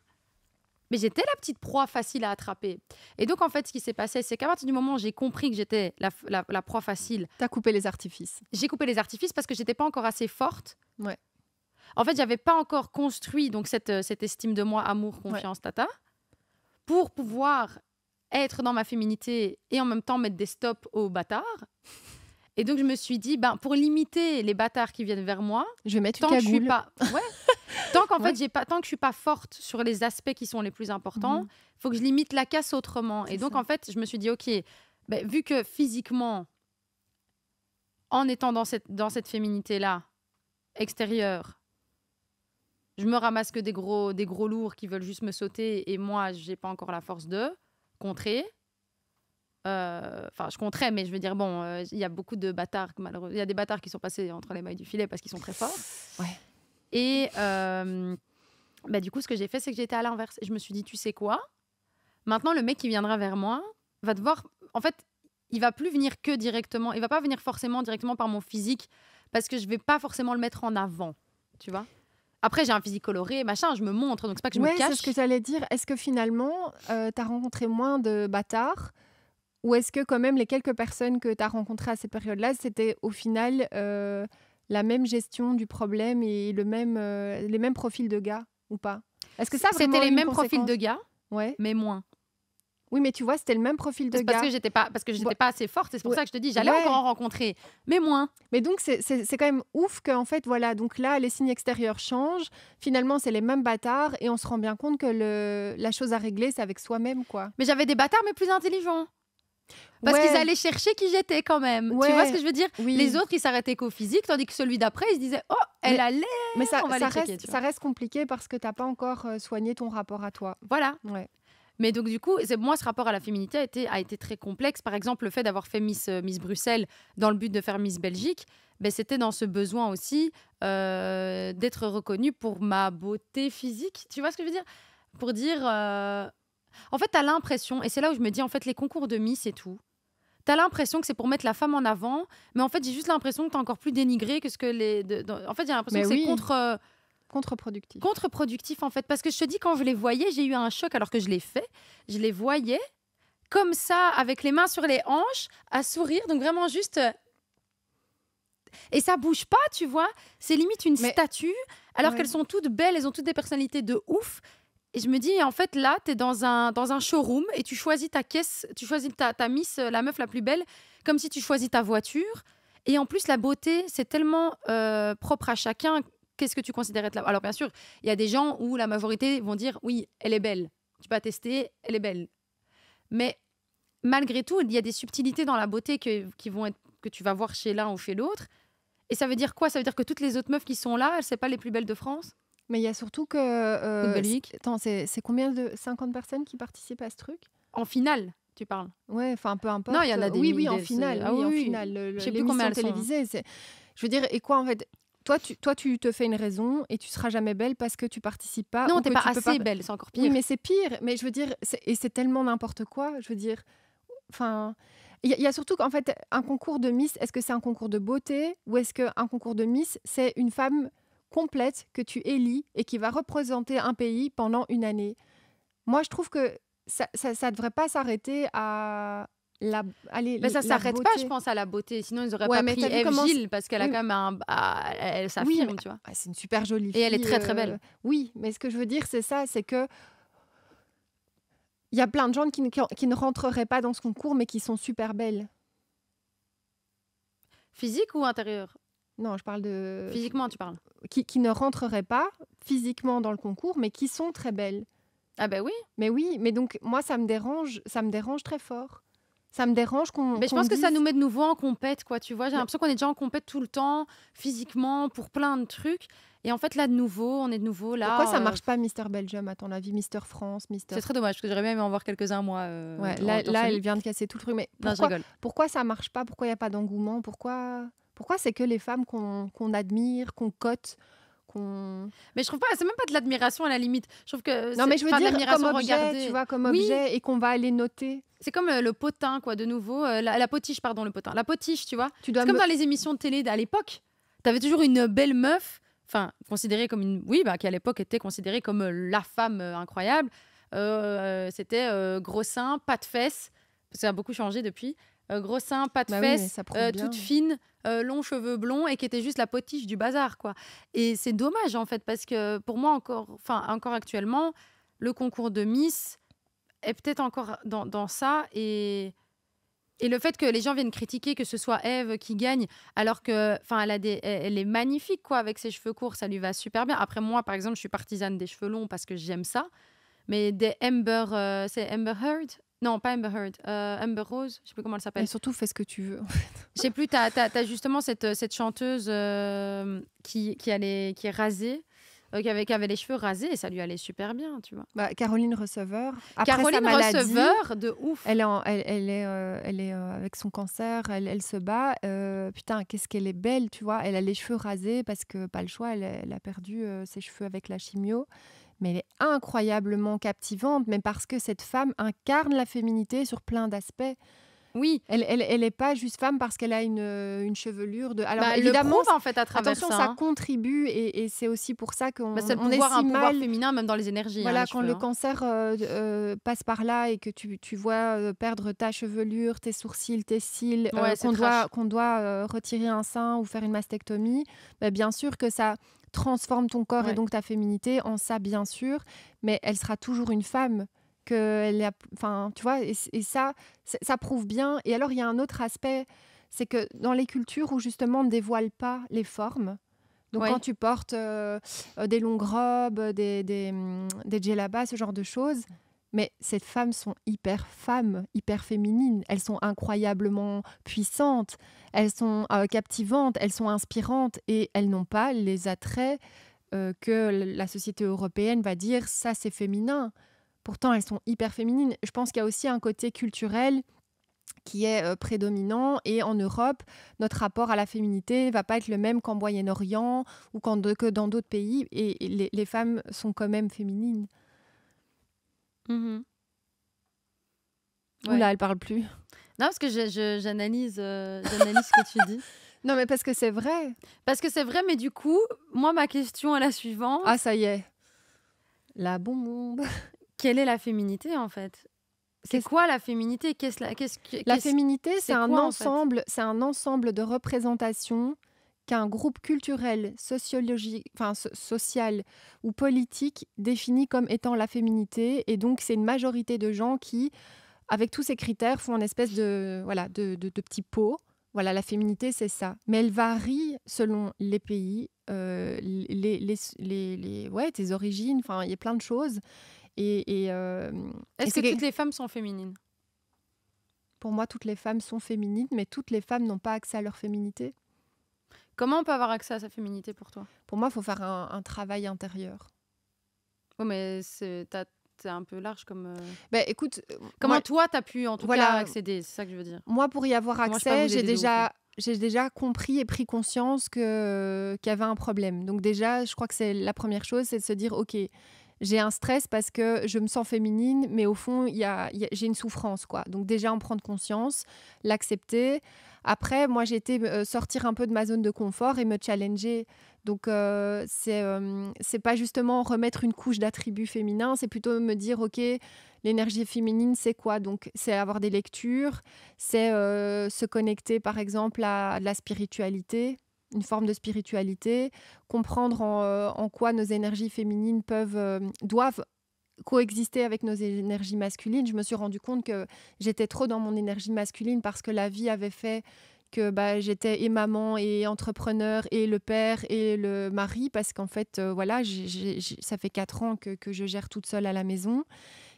mais j'étais la petite proie facile à attraper. Et donc, en fait, ce qui s'est passé, c'est qu'à partir du moment où j'ai compris que j'étais la, proie facile. T'as coupé les artifices. J'ai coupé les artifices parce que j'étais pas encore assez forte. Ouais. En fait, j'avais pas encore construit donc cette, euh, cette estime de moi, amour, confiance, tata, pour pouvoir être dans ma féminité et en même temps mettre des stops aux bâtards. Et donc, je me suis dit, ben, pour limiter les bâtards qui viennent vers moi, je vais mettre tant une je suis pas... tant que je suis pas forte sur les aspects qui sont les plus importants, mhm. faut que je limite la casse autrement. Et donc, en fait, je me suis dit, OK, ben, vu que physiquement, en étant dans cette, féminité-là, extérieure, je me ramasse que des gros, des gros lourds qui veulent juste me sauter et moi, j'ai pas encore la force de contrer. Euh, enfin, je compterais, mais je veux dire, bon, euh, il y a beaucoup de bâtards, malheureusement. Il y a des bâtards qui sont passés entre les mailles du filet parce qu'ils sont très forts. Ouais. Et euh, bah, du coup, ce que j'ai fait, c'est que j'étais à l'inverse. Et je me suis dit, tu sais quoi Maintenant, le mec qui viendra vers moi va devoir. En fait, il va plus venir que directement. Il va pas venir forcément directement par mon physique parce que je vais pas forcément le mettre en avant. Tu vois après, j'ai un physique coloré, machin, je me montre, donc c'est pas que je me cache. c'est ce que j'allais dire. Est-ce que finalement, tu as rencontré moins de bâtards ou est-ce que quand même les quelques personnes que tu as rencontrées à cette période-là, c'était au final euh, la même gestion du problème et le même, euh, les mêmes profils de gars ou pas Est-ce que ça C'était les mêmes profils de gars, ouais. mais moins. Oui, mais tu vois, c'était le même profil de gars. Parce que j'étais pas, parce que j'étais bah pas assez forte. C'est pour ça que je te dis, j'allais encore en rencontrer, mais moins. Mais donc c'est quand même ouf en fait voilà, donc là les signes extérieurs changent. Finalement, c'est les mêmes bâtards et on se rend bien compte que le, la chose à régler, c'est avec soi-même quoi. Mais j'avais des bâtards mais plus intelligents. Parce qu'ils allaient chercher qui j'étais quand même. Tu vois ce que je veux dire Les autres, ils s'arrêtaient qu'au physique, tandis que celui d'après, ils se disaient Oh, elle allait Mais ça, ça, reste, compliqué parce que tu n'as pas encore euh, soigné ton rapport à toi. Voilà. Ouais. Mais donc, du coup, moi, ce rapport à la féminité a été, a été très complexe. Par exemple, le fait d'avoir fait Miss, euh, Miss Bruxelles dans le but de faire Miss Belgique, ben, c'était dans ce besoin aussi euh, d'être reconnue pour ma beauté physique. Tu vois ce que je veux dire Pour dire. En fait, tu as l'impression, et c'est là où je me dis, en fait, les concours de Miss c'est tout, t'as l'impression que c'est pour mettre la femme en avant, mais en fait, j'ai juste l'impression que t'es encore plus dénigré que ce que les. en fait, j'ai l'impression que c'est contre. Euh, contre-productif. Contre-productif, en fait. Parce que je te dis, quand je les voyais, j'ai eu un choc alors que je les fais Je les voyais comme ça, avec les mains sur les hanches, à sourire. Donc vraiment juste. Euh, et ça bouge pas, tu vois. C'est limite une statue, alors qu'elles sont toutes belles, elles ont toutes des personnalités de ouf. Et je me dis, en fait, là, tu es dans un, dans un showroom et tu choisis ta caisse, tu choisis ta, ta miss, euh, la meuf la plus belle, comme si tu choisis ta voiture. Et en plus, la beauté, c'est tellement euh, propre à chacun. Qu'est-ce que tu considères être la Alors, bien sûr, il y a des gens où la majorité vont dire, oui, elle est belle. Tu peux tester, elle est belle. Mais malgré tout, il y a des subtilités dans la beauté que, qui vont être, que tu vas voir chez l'un ou chez l'autre. Et ça veut dire quoi Ça veut dire que toutes les autres meufs qui sont là, elles ne sont pas les plus belles de France mais il y a surtout que. Euh, Attends, c'est combien de 50 personnes qui participent à ce truc En finale tu parles Ouais, enfin peu importe. Non, il y en a des Oui, oui, en finale. Ah, oui, en finale. je sais plus combien Je veux dire, et quoi en fait toi tu, toi, tu te fais une raison et tu seras jamais belle parce que tu participes pas. Non, t'es pas assez belle, c'est encore pire. Oui, mais c'est pire. Mais je veux dire, et c'est tellement n'importe quoi. Je veux dire, enfin, il y, y, a surtout qu'en fait, un concours de Miss, est-ce que c'est un concours de beauté ou est-ce qu'un concours de Miss, c'est une femme complète que tu élis et qui va représenter un pays pendant une année. Moi, je trouve que ça ne devrait pas s'arrêter à, la, allez, mais bah, ça s'arrête pas, je pense, à la beauté. Sinon, ils n'auraient pas pris Eve parce qu'elle a quand même un. Ah, elle s'affirme, tu vois. Ah, c'est une super jolie Et elle est très, très euh, belle. Oui, mais ce que je veux dire, c'est ça c'est que. Il y a plein de gens qui ne, qui ne rentreraient pas dans ce concours, mais qui sont super belles. Physique ou intérieure non, je parle de. Physiquement, tu parles. Qui, ne rentreraient pas physiquement dans le concours, mais qui sont très belles. Ah ben oui. Mais oui, mais donc moi ça me dérange, ça me dérange très fort. Ça me dérange qu'on. Mais je pense que ça nous met de nouveau en compète, quoi. Tu vois, j'ai l'impression qu'on est déjà en compète tout le temps, physiquement, pour plein de trucs. Et en fait, là, de nouveau, on est de nouveau là. Pourquoi ça euh, marche pas, Mister Belgium, à ton avis, Mister France, Mister. C'est très dommage, parce que j'aurais bien aimé en voir quelques-uns, moi. Euh, ouais, là, là elle vient de casser tout le truc. Mais pourquoi, non, je pourquoi ça marche pas Pourquoi il n'y a pas d'engouement Pourquoi pourquoi c'est que les femmes qu'on admire, qu'on cote, qu'on. Mais je trouve pas, c'est même pas de l'admiration à la limite. Je trouve que. Non, mais je veux dire, comme objet, tu vois, comme objet, et qu'on va aller noter. C'est comme euh, le potin, quoi, de nouveau. Euh, la, potiche, pardon, le potin. La potiche, tu vois. Tu comme dans les émissions de télé à l'époque. T'avais toujours une belle meuf, enfin, considérée comme une. Oui, bah, qui à l'époque était considérée comme euh, la femme incroyable. C'était gros sein, pas de fesses. Ça a beaucoup changé depuis. gros sein, pas de bah fesses, toute fine euh, longs cheveux blonds et qui était juste la potiche du bazar, quoi. Et c'est dommage, en fait, parce que pour moi, encore, enfin, encore actuellement, le concours de Miss est peut-être encore dans, ça et... Et le fait que les gens viennent critiquer que ce soit Eve qui gagne, alors que, enfin, elle a elle est magnifique quoi avec ses cheveux courts, ça lui va super bien. Après moi, par exemple, je suis partisane des cheveux longs parce que j'aime ça, mais des Amber, euh, c'est Amber Heard, non, pas Amber Heard. Euh, Amber Rose, je sais plus comment elle s'appelle. Et surtout, fais ce que tu veux. Je ne sais plus, tu as, justement cette, euh, chanteuse euh, qui, allait, qui est rasée. qui, avait, les cheveux rasés et ça lui allait super bien, tu vois. Bah, Caroline Receveur. Caroline Receveur, de ouf. Elle est, elle, est, elle est avec son cancer, elle, se bat. putain, qu'est-ce qu'elle est belle, tu vois. Elle a les cheveux rasés parce que pas le choix, elle, elle a perdu ses cheveux avec la chimio mais elle est incroyablement captivante, mais parce que cette femme incarne la féminité sur plein d'aspects. Oui, elle, elle, elle, pas juste femme parce qu'elle a une, euh, une, chevelure de. Alors bah, le prouve, en fait à travers ça, Attention, ça hein. contribue et, c'est aussi pour ça qu'on bah, est, un pouvoir féminin même dans les énergies. Hein, voilà, quand le hein. cancer euh, euh, passe par là et que tu, tu vois perdre ta chevelure, tes sourcils, tes cils, qu'on doit qu'on doit retirer un sein ou faire une mastectomie, bah, bien sûr que ça transforme ton corps et donc ta féminité en ça, bien sûr, mais elle sera toujours une femme. Que elle enfin, tu vois, et, ça, ça prouve bien. Et alors, il y a un autre aspect, c'est que dans les cultures où justement on ne dévoile pas les formes, donc quand tu portes euh, euh, des longues robes, des, des, hum, des djellabas, ce genre de choses, mais ces femmes sont hyper femmes, hyper féminines. Elles sont incroyablement puissantes, elles sont euh, captivantes, elles sont inspirantes et elles n'ont pas les attraits euh, que la société européenne va dire ça c'est féminin. Pourtant, elles sont hyper féminines. Je pense qu'il y a aussi un côté culturel qui est euh, prédominant et en Europe, notre rapport à la féminité ne va pas être le même qu'en Moyen-Orient ou que dans d'autres pays et les femmes sont quand même féminines. Mhm. Oula, elle parle plus. Non, parce que euh, j'analyse ce que tu dis. Non, mais parce que c'est vrai. Parce que c'est vrai, mais du coup, moi, ma question est la suivante. Ah, ça y est. La bombe. Quelle est la féminité, en fait c'est quoi la féminité Qu'est-ce la, la féminité, c'est un ensemble, c'est un ensemble de représentations qu'un groupe culturel, sociologique, enfin, social ou politique définit comme étant la féminité. Et donc, c'est une majorité de gens qui, avec tous ces critères, font une espèce de, voilà, de, de, petit pot. Voilà, la féminité, c'est ça. Mais elle varie selon les pays, euh, les, les, les, les, ouais, tes origines, enfin, il y a plein de choses. Et, euh, Est-ce que toutes les femmes sont féminines Pour moi, toutes les femmes sont féminines, mais toutes les femmes n'ont pas accès à leur féminité. Comment on peut avoir accès à sa féminité pour toi Pour moi, il faut faire un, travail intérieur. Oui, mais c'est un peu large comme. Ben écoute, euh, comment toi, toi as pu en tout cas accéder C'est ça que je veux dire. Moi, pour y avoir accès, j'ai déjà. J'ai déjà compris et pris conscience qu'il y avait un problème. Donc déjà, je crois que c'est la première chose, c'est de se dire, OK, j'ai un stress parce que je me sens féminine, mais au fond, j'ai une souffrance. quoi. Donc déjà, en prendre conscience, l'accepter. Après, moi, j'ai été euh, sortir un peu de ma zone de confort et me challenger. Donc, euh, euh, c'est pas justement remettre une couche d'attributs féminins, c'est plutôt me dire, OK, l'énergie féminine, c'est quoi Donc, c'est avoir des lectures, c'est se connecter, par exemple, à, la spiritualité, une forme de spiritualité, comprendre en, euh, quoi nos énergies féminines peuvent, euh, doivent coexister avec nos énergies masculines. Je me suis rendu compte que j'étais trop dans mon énergie masculine parce que la vie avait fait que bah, j'étais et maman et entrepreneur et le père et le mari parce qu'en fait euh, voilà ça fait quatre ans que, je gère toute seule à la maison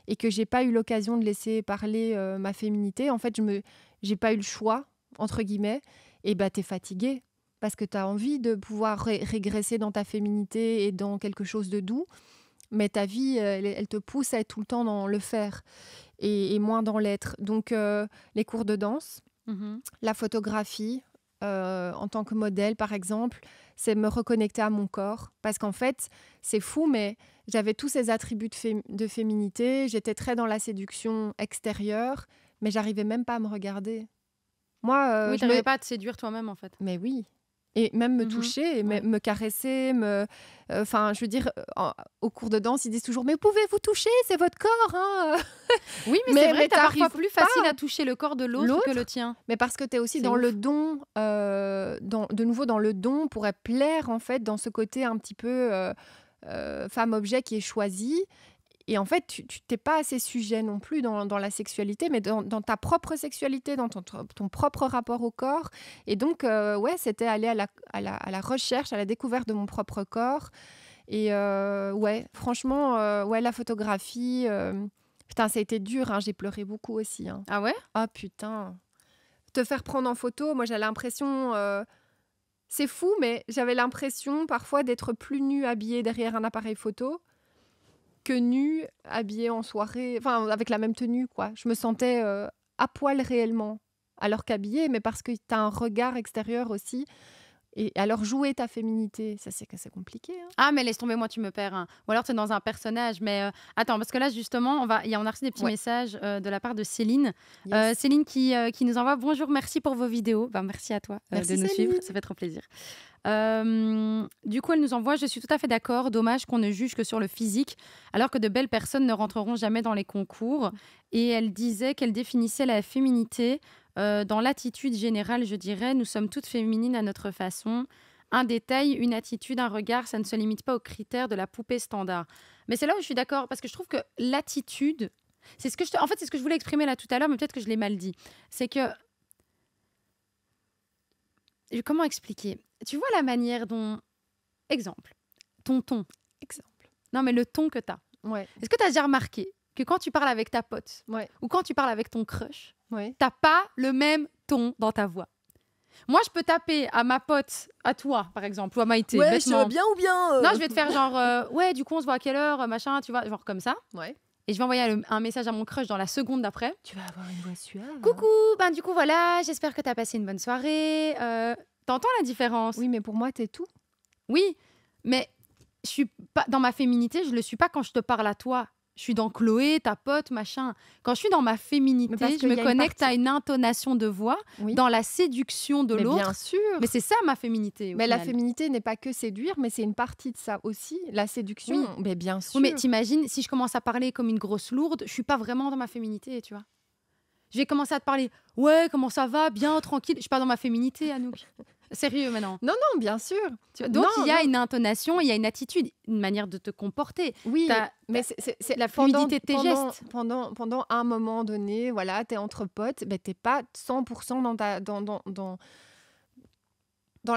et que j'ai pas eu l'occasion de laisser parler ma féminité en fait je me j'ai pas eu le choix entre guillemets et bah es fatiguée parce que tu as envie de pouvoir régresser dans ta féminité et dans quelque chose de doux, mais ta vie, euh, elle, te pousse à être tout le temps dans le faire et, moins dans l'être. Donc euh, les cours de danse, mmh la photographie, euh, en tant que modèle, par exemple, c'est me reconnecter à mon corps. Parce qu'en fait, c'est fou, mais j'avais tous ces attributs de, de féminité, j'étais très dans la séduction extérieure, mais j'arrivais même pas à me regarder. Moi, euh, oui, pas à te séduire toi-même, en fait. Mais oui, et même me mmh toucher, et me caresser, me... Euh, enfin, je veux dire, au cours de danse, ils disent toujours, mais pouvez vous toucher, c'est votre corps. Hein. oui, mais, c'est vrai, t'as parfois plus facile à toucher le corps de l'autre que le tien. Mais parce que tu es aussi dans le don, euh, de nouveau dans le don, pourrait plaire en fait dans ce côté un petit peu euh, femme-objet qui est choisi et en fait, tu t'es pas assez sujet non plus dans, la sexualité, mais dans, ta propre sexualité, dans ton, propre rapport au corps. Et donc, euh, ouais, c'était aller à la, recherche, à la découverte de mon propre corps. Et euh, ouais, franchement, euh, ouais, la photographie, putain, ça a été dur. Hein, j'ai pleuré beaucoup aussi. Hein. Ah ouais Ah putain. Te faire prendre en photo, moi j'ai l'impression. c'est fou, mais j'avais l'impression parfois d'être plus nue habillée derrière un appareil photo que nue, habillée en soirée, enfin avec la même tenue quoi. Je me sentais euh, à poil réellement, alors qu'habillée, mais parce que tu as un regard extérieur aussi et alors, jouer ta féminité, ça c'est assez compliqué. Hein. Ah, mais laisse tomber, moi tu me perds. Hein. Ou alors tu es dans un personnage. Mais euh, attends, parce que là justement, on, va, y a, reçu des petits messages euh, de la part de Céline. Euh, Céline qui, qui, nous envoie Bonjour, merci pour vos vidéos. Ben, merci à toi de nous suivre, ça fait trop plaisir. du coup, elle nous envoie Je suis tout à fait d'accord, dommage qu'on ne juge que sur le physique, alors que de belles personnes ne rentreront jamais dans les concours. Et elle disait qu'elle définissait la féminité euh, dans l'attitude générale, je dirais, nous sommes toutes féminines à notre façon. Un détail, une attitude, un regard, ça ne se limite pas aux critères de la poupée standard. Mais c'est là où je suis d'accord, parce que je trouve que l'attitude, c'est ce que je, en fait, c'est ce que je voulais exprimer là tout à l'heure, mais peut-être que je l'ai mal dit. C'est que comment expliquer Tu vois la manière dont exemple, ton ton. Exemple. Non mais le ton que tu as. Ouais. Est-ce que tu as déjà remarqué que quand tu parles avec ta pote ou quand tu parles avec ton crush, ouais. t'as pas le même ton dans ta voix. Moi, je peux taper à ma pote, à toi, par exemple, ou à Maïté. Ouais, bien ou bien. Euh, non, je vais te faire genre, euh, ouais, du coup, on se voit à quelle heure, euh, machin, tu vois, genre comme ça. Ouais. Et je vais envoyer un, message à mon crush dans la seconde d'après. Tu vas avoir une voix suave. Coucou, ben du coup, voilà, j'espère que t'as passé une bonne soirée. tu T'entends la différence Oui, mais pour moi, t'es tout. Oui, mais je suis pas dans ma féminité, je le suis pas quand je te parle à toi je suis dans Chloé, ta pote, machin. Quand je suis dans ma féminité, je me connecte à une intonation de voix, dans la séduction de l'autre. Bien sûr. Mais c'est ça ma féminité. Mais la féminité n'est pas que séduire, mais c'est une partie de ça aussi, la séduction. Mais bien sûr. mais t'imagines, si je commence à parler comme une grosse lourde, je suis pas vraiment dans ma féminité, tu vois. Je vais commencer à te parler. Ouais, comment ça va Bien, tranquille. Je suis pas dans ma féminité, Anouk. sérieux maintenant. Non, non, bien sûr. Tu... Donc il y a une intonation, il y a une attitude, une manière de te comporter. Oui, mais c'est la fluidité de tes gestes. Pendant, pendant un moment donné, voilà, tu es entre potes, mais ben, tu pas 100% dans ta. dans, dans,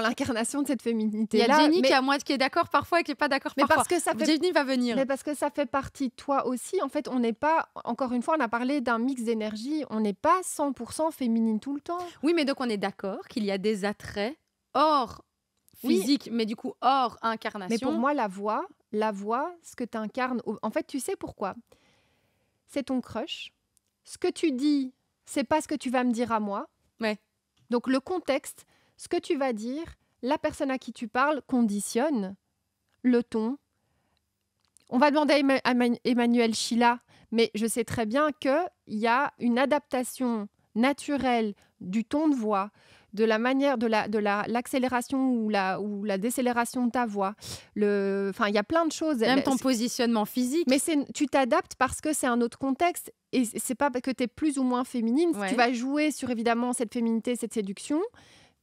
l'incarnation de cette féminité. Il y a Jenny qui à moi qui est d'accord parfois et qui n'est pas d'accord parfois. Parce que ça va venir. Mais parce que ça fait partie de toi aussi. En fait, on n'est pas, encore une fois, on a parlé d'un mix d'énergie. On n'est pas 100% féminine tout le temps. Oui, mais donc on est d'accord qu'il y a des attraits hors physique, mais du coup hors incarnation. Mais pour moi, la voix, la voix, ce que tu incarnes, en fait, tu sais pourquoi C'est ton crush. Ce que tu dis, c'est pas ce que tu vas me dire à moi. Ouais. Donc le contexte, ce que tu vas dire, la personne à qui tu parles conditionne le ton. On va demander à Emmanuel Schilla, mais je sais très bien il y a une adaptation naturelle du ton de voix, de la manière de la de la l'accélération ou la ou la décélération de ta voix le enfin il y a plein de choses même ton positionnement physique mais c'est tu t'adaptes parce que c'est un autre contexte et c'est pas que tu es plus ou moins féminine tu vas jouer sur évidemment cette féminité cette séduction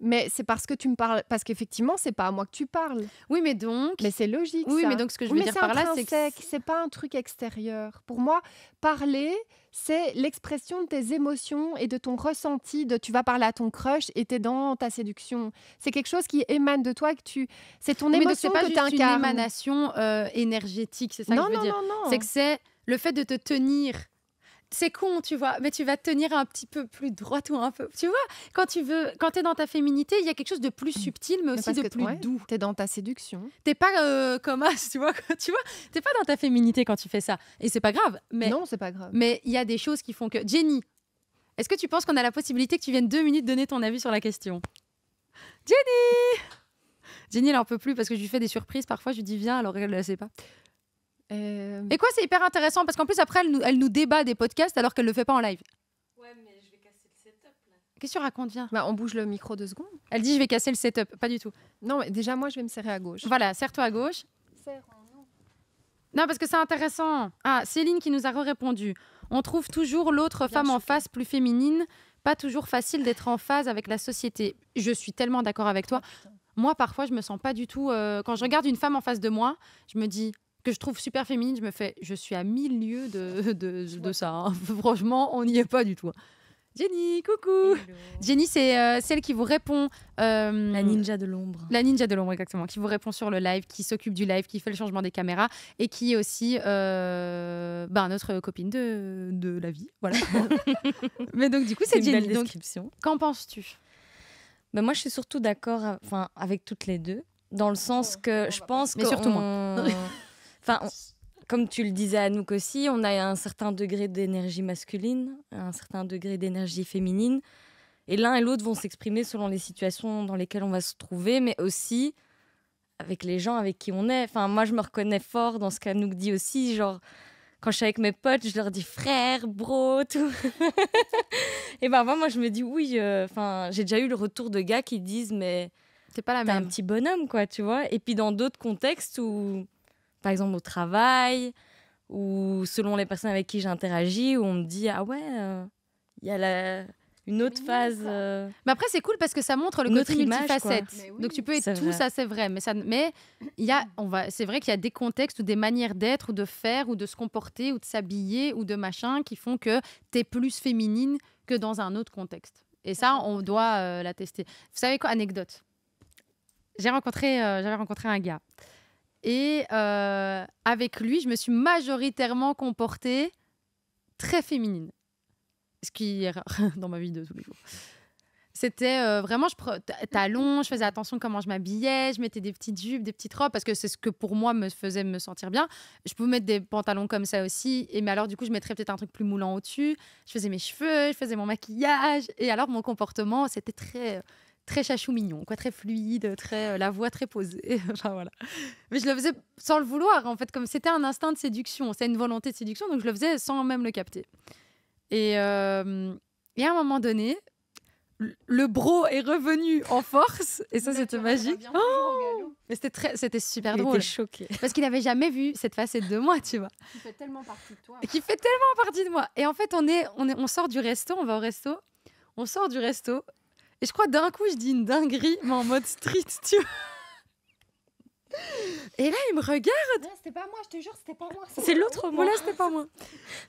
mais c'est parce que tu me parles, parce qu'effectivement, c'est pas à moi que tu parles. Oui, mais donc. Mais c'est logique. Oui, mais donc ce que je veux dire par là, c'est que c'est pas un truc extérieur. Pour moi, parler, c'est l'expression de tes émotions et de ton ressenti. De tu vas parler à ton crush et t'es dans ta séduction. C'est quelque chose qui émane de toi que tu. C'est ton émotion pas que tu une émanation euh, énergétique, c'est ça que je veux dire. non, non. C'est que c'est le fait de te tenir c'est con, tu vois, mais tu vas te tenir un petit peu plus droit ou un peu. Tu vois, quand tu veux, quand t'es dans ta féminité, il y a quelque chose de plus subtil, mais, aussi de plus doux. doux. T'es dans ta séduction. T'es pas euh, comme as, tu vois, tu vois, t'es pas dans ta féminité quand tu fais ça, et c'est pas grave. Mais non, c'est pas grave. Mais il y a des choses qui font que Jenny, est-ce que tu penses qu'on a la possibilité que tu viennes deux minutes donner ton avis sur la question Jenny Jenny, elle n'en peut plus parce que je lui fais des surprises parfois. Je lui dis viens, alors elle ne la sait pas. Euh, Et quoi, c'est hyper intéressant parce qu'en plus, après, elle nous, débat des podcasts alors qu'elle ne le fait pas en live. Ouais, mais je vais casser le setup là. Qu'est-ce que tu racontes, viens bah, On bouge le micro deux secondes. Elle dit je vais casser le setup. Pas du tout. Non, mais déjà, moi, je vais me serrer à gauche. Voilà, serre-toi à gauche. non, parce que c'est intéressant. Ah, Céline qui nous a répondu. On trouve toujours l'autre femme en face plus féminine. Pas toujours facile d'être en phase avec la société. Je suis tellement d'accord avec toi. Oh, moi, parfois, je me sens pas du tout. Euh, quand je regarde une femme en face de moi, je me dis que je trouve super féminine, je me fais, je suis à mille lieues de, ça. Hein. Franchement, on n'y est pas du tout. Hein. Jenny, coucou. Jenny, c'est euh, celle qui vous répond. Euh, la ninja de l'ombre. La ninja de l'ombre, exactement, qui vous répond sur le live, qui s'occupe du live, qui fait le changement des caméras et qui est aussi euh, bah, notre copine de, la vie. Voilà. Mais donc, du coup, c'est Jenny. description. Qu'en penses-tu bah, Moi, je suis surtout d'accord avec toutes les deux, dans le sens que je pense Mais que. Mais surtout moi. Enfin, comme tu le disais à Anouk aussi, on a un certain degré d'énergie masculine, un certain degré d'énergie féminine. Et l'un et l'autre vont s'exprimer selon les situations dans lesquelles on va se trouver, mais aussi avec les gens avec qui on est. Enfin, moi, je me reconnais fort dans ce qu'Anouk dit aussi. Genre, quand je suis avec mes potes, je leur dis frère, bro, tout. et ben, moi, je me dis oui. Enfin, j'ai déjà eu le retour de gars qui disent, mais. T'es pas la même. un petit bonhomme, quoi, tu vois. Et puis, dans d'autres contextes où par exemple au travail, ou selon les personnes avec qui j'interagis, où on me dit Ah ouais, euh, il y a une autre phase. Euh, mais après, c'est cool parce que ça montre le côté multifacette. Donc tu peux être tout, ça c'est vrai. Mais, ça, mais y a, on va, c'est vrai qu'il y a des contextes ou des manières d'être ou de faire ou de se comporter ou de s'habiller ou de machin qui font que tu es plus féminine que dans un autre contexte. Et ça, on doit euh, l'attester. la tester. Vous savez quoi Anecdote. J'ai rencontré, j'avais rencontré un gars. Et euh, avec lui, je me suis majoritairement comportée très féminine. Ce qui est dans ma vie de tous les jours. C'était euh, vraiment, je prenais talons, je faisais attention comment je m'habillais, je mettais des petites jupes, des petites robes, parce que c'est ce que pour moi me faisait me sentir bien. Je pouvais mettre des pantalons comme ça aussi, et mais alors du coup, je mettrais peut-être un truc plus moulant au-dessus. Je faisais mes cheveux, je faisais mon maquillage, et alors mon comportement, c'était très euh, très chachou mignon, quoi, très fluide, très euh, la voix très posée. enfin, voilà. Mais je le faisais sans le vouloir, en fait, comme c'était un instinct de séduction, c'est une volonté de séduction, donc je le faisais sans même le capter. Et, euh, et à un moment donné, le bro est revenu en force, et ça, c'était magique. mais c'était très, c'était super il drôle. choqué. Parce qu'il n'avait jamais vu cette facette de moi, tu vois. Qui fait tellement partie de toi. Qui fait tellement partie de moi. Et en fait, on est, on est, on sort du resto, on va au resto, on sort du resto et je crois d'un coup, je dis une dinguerie, mais en mode street, tu vois. Et là, il me regarde. c'était pas moi, je te jure, c'était pas moi. C'est l'autre moi. Là, c'était pas moi.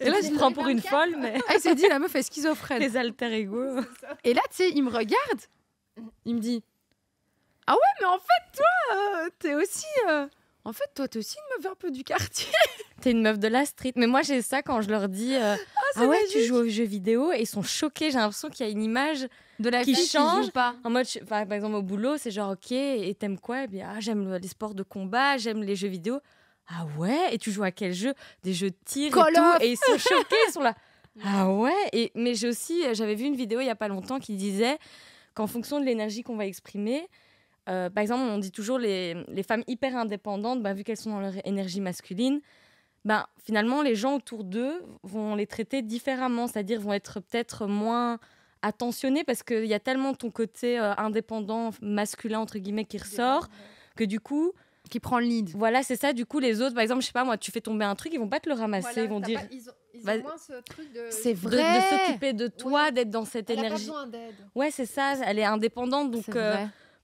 Et là, je prends pour une folle, mais. Elle ah, s'est dit, la meuf est schizophrène. Les alter ego. Et là, tu sais, il me regarde. Il me dit Ah ouais, mais en fait, toi, euh, t'es aussi. Euh, en fait, toi, t'es aussi une meuf un peu du quartier. T'es une meuf de la street. Mais moi, j'ai ça quand je leur dis euh, ah, ah ouais, tu joues aux jeux vidéo et ils sont choqués. J'ai l'impression qu'il y a une image de la qui change pas. En mode, par exemple, au boulot, c'est genre, ok, et t'aimes quoi eh bien, ah, j'aime les sports de combat, j'aime les jeux vidéo. Ah ouais Et tu joues à quel jeu Des jeux de tir et tout. Et ils sont choqués, ils sont là. Ah ouais et, Mais j'ai aussi, euh, j'avais vu une vidéo il y a pas longtemps qui disait qu'en fonction de l'énergie qu'on va exprimer, euh, par exemple, on dit toujours les, femmes hyper indépendantes, bah, vu qu'elles sont dans leur énergie masculine, bah, finalement, les gens autour d'eux vont les traiter différemment, c'est-à-dire vont être peut-être moins attentionné parce qu'il y a tellement ton côté euh, indépendant, masculin, entre guillemets, qui ressort, que du coup. Qui prend le lead. Voilà, c'est ça. Du coup, les autres, par exemple, je sais pas, moi, tu fais tomber un truc, ils vont pas te le ramasser, ils vont dire. ils moins ce truc de. C'est vrai. De, s'occuper de toi, d'être dans cette elle énergie. A besoin d'aide. Ouais, c'est ça. Elle est indépendante, donc. Euh,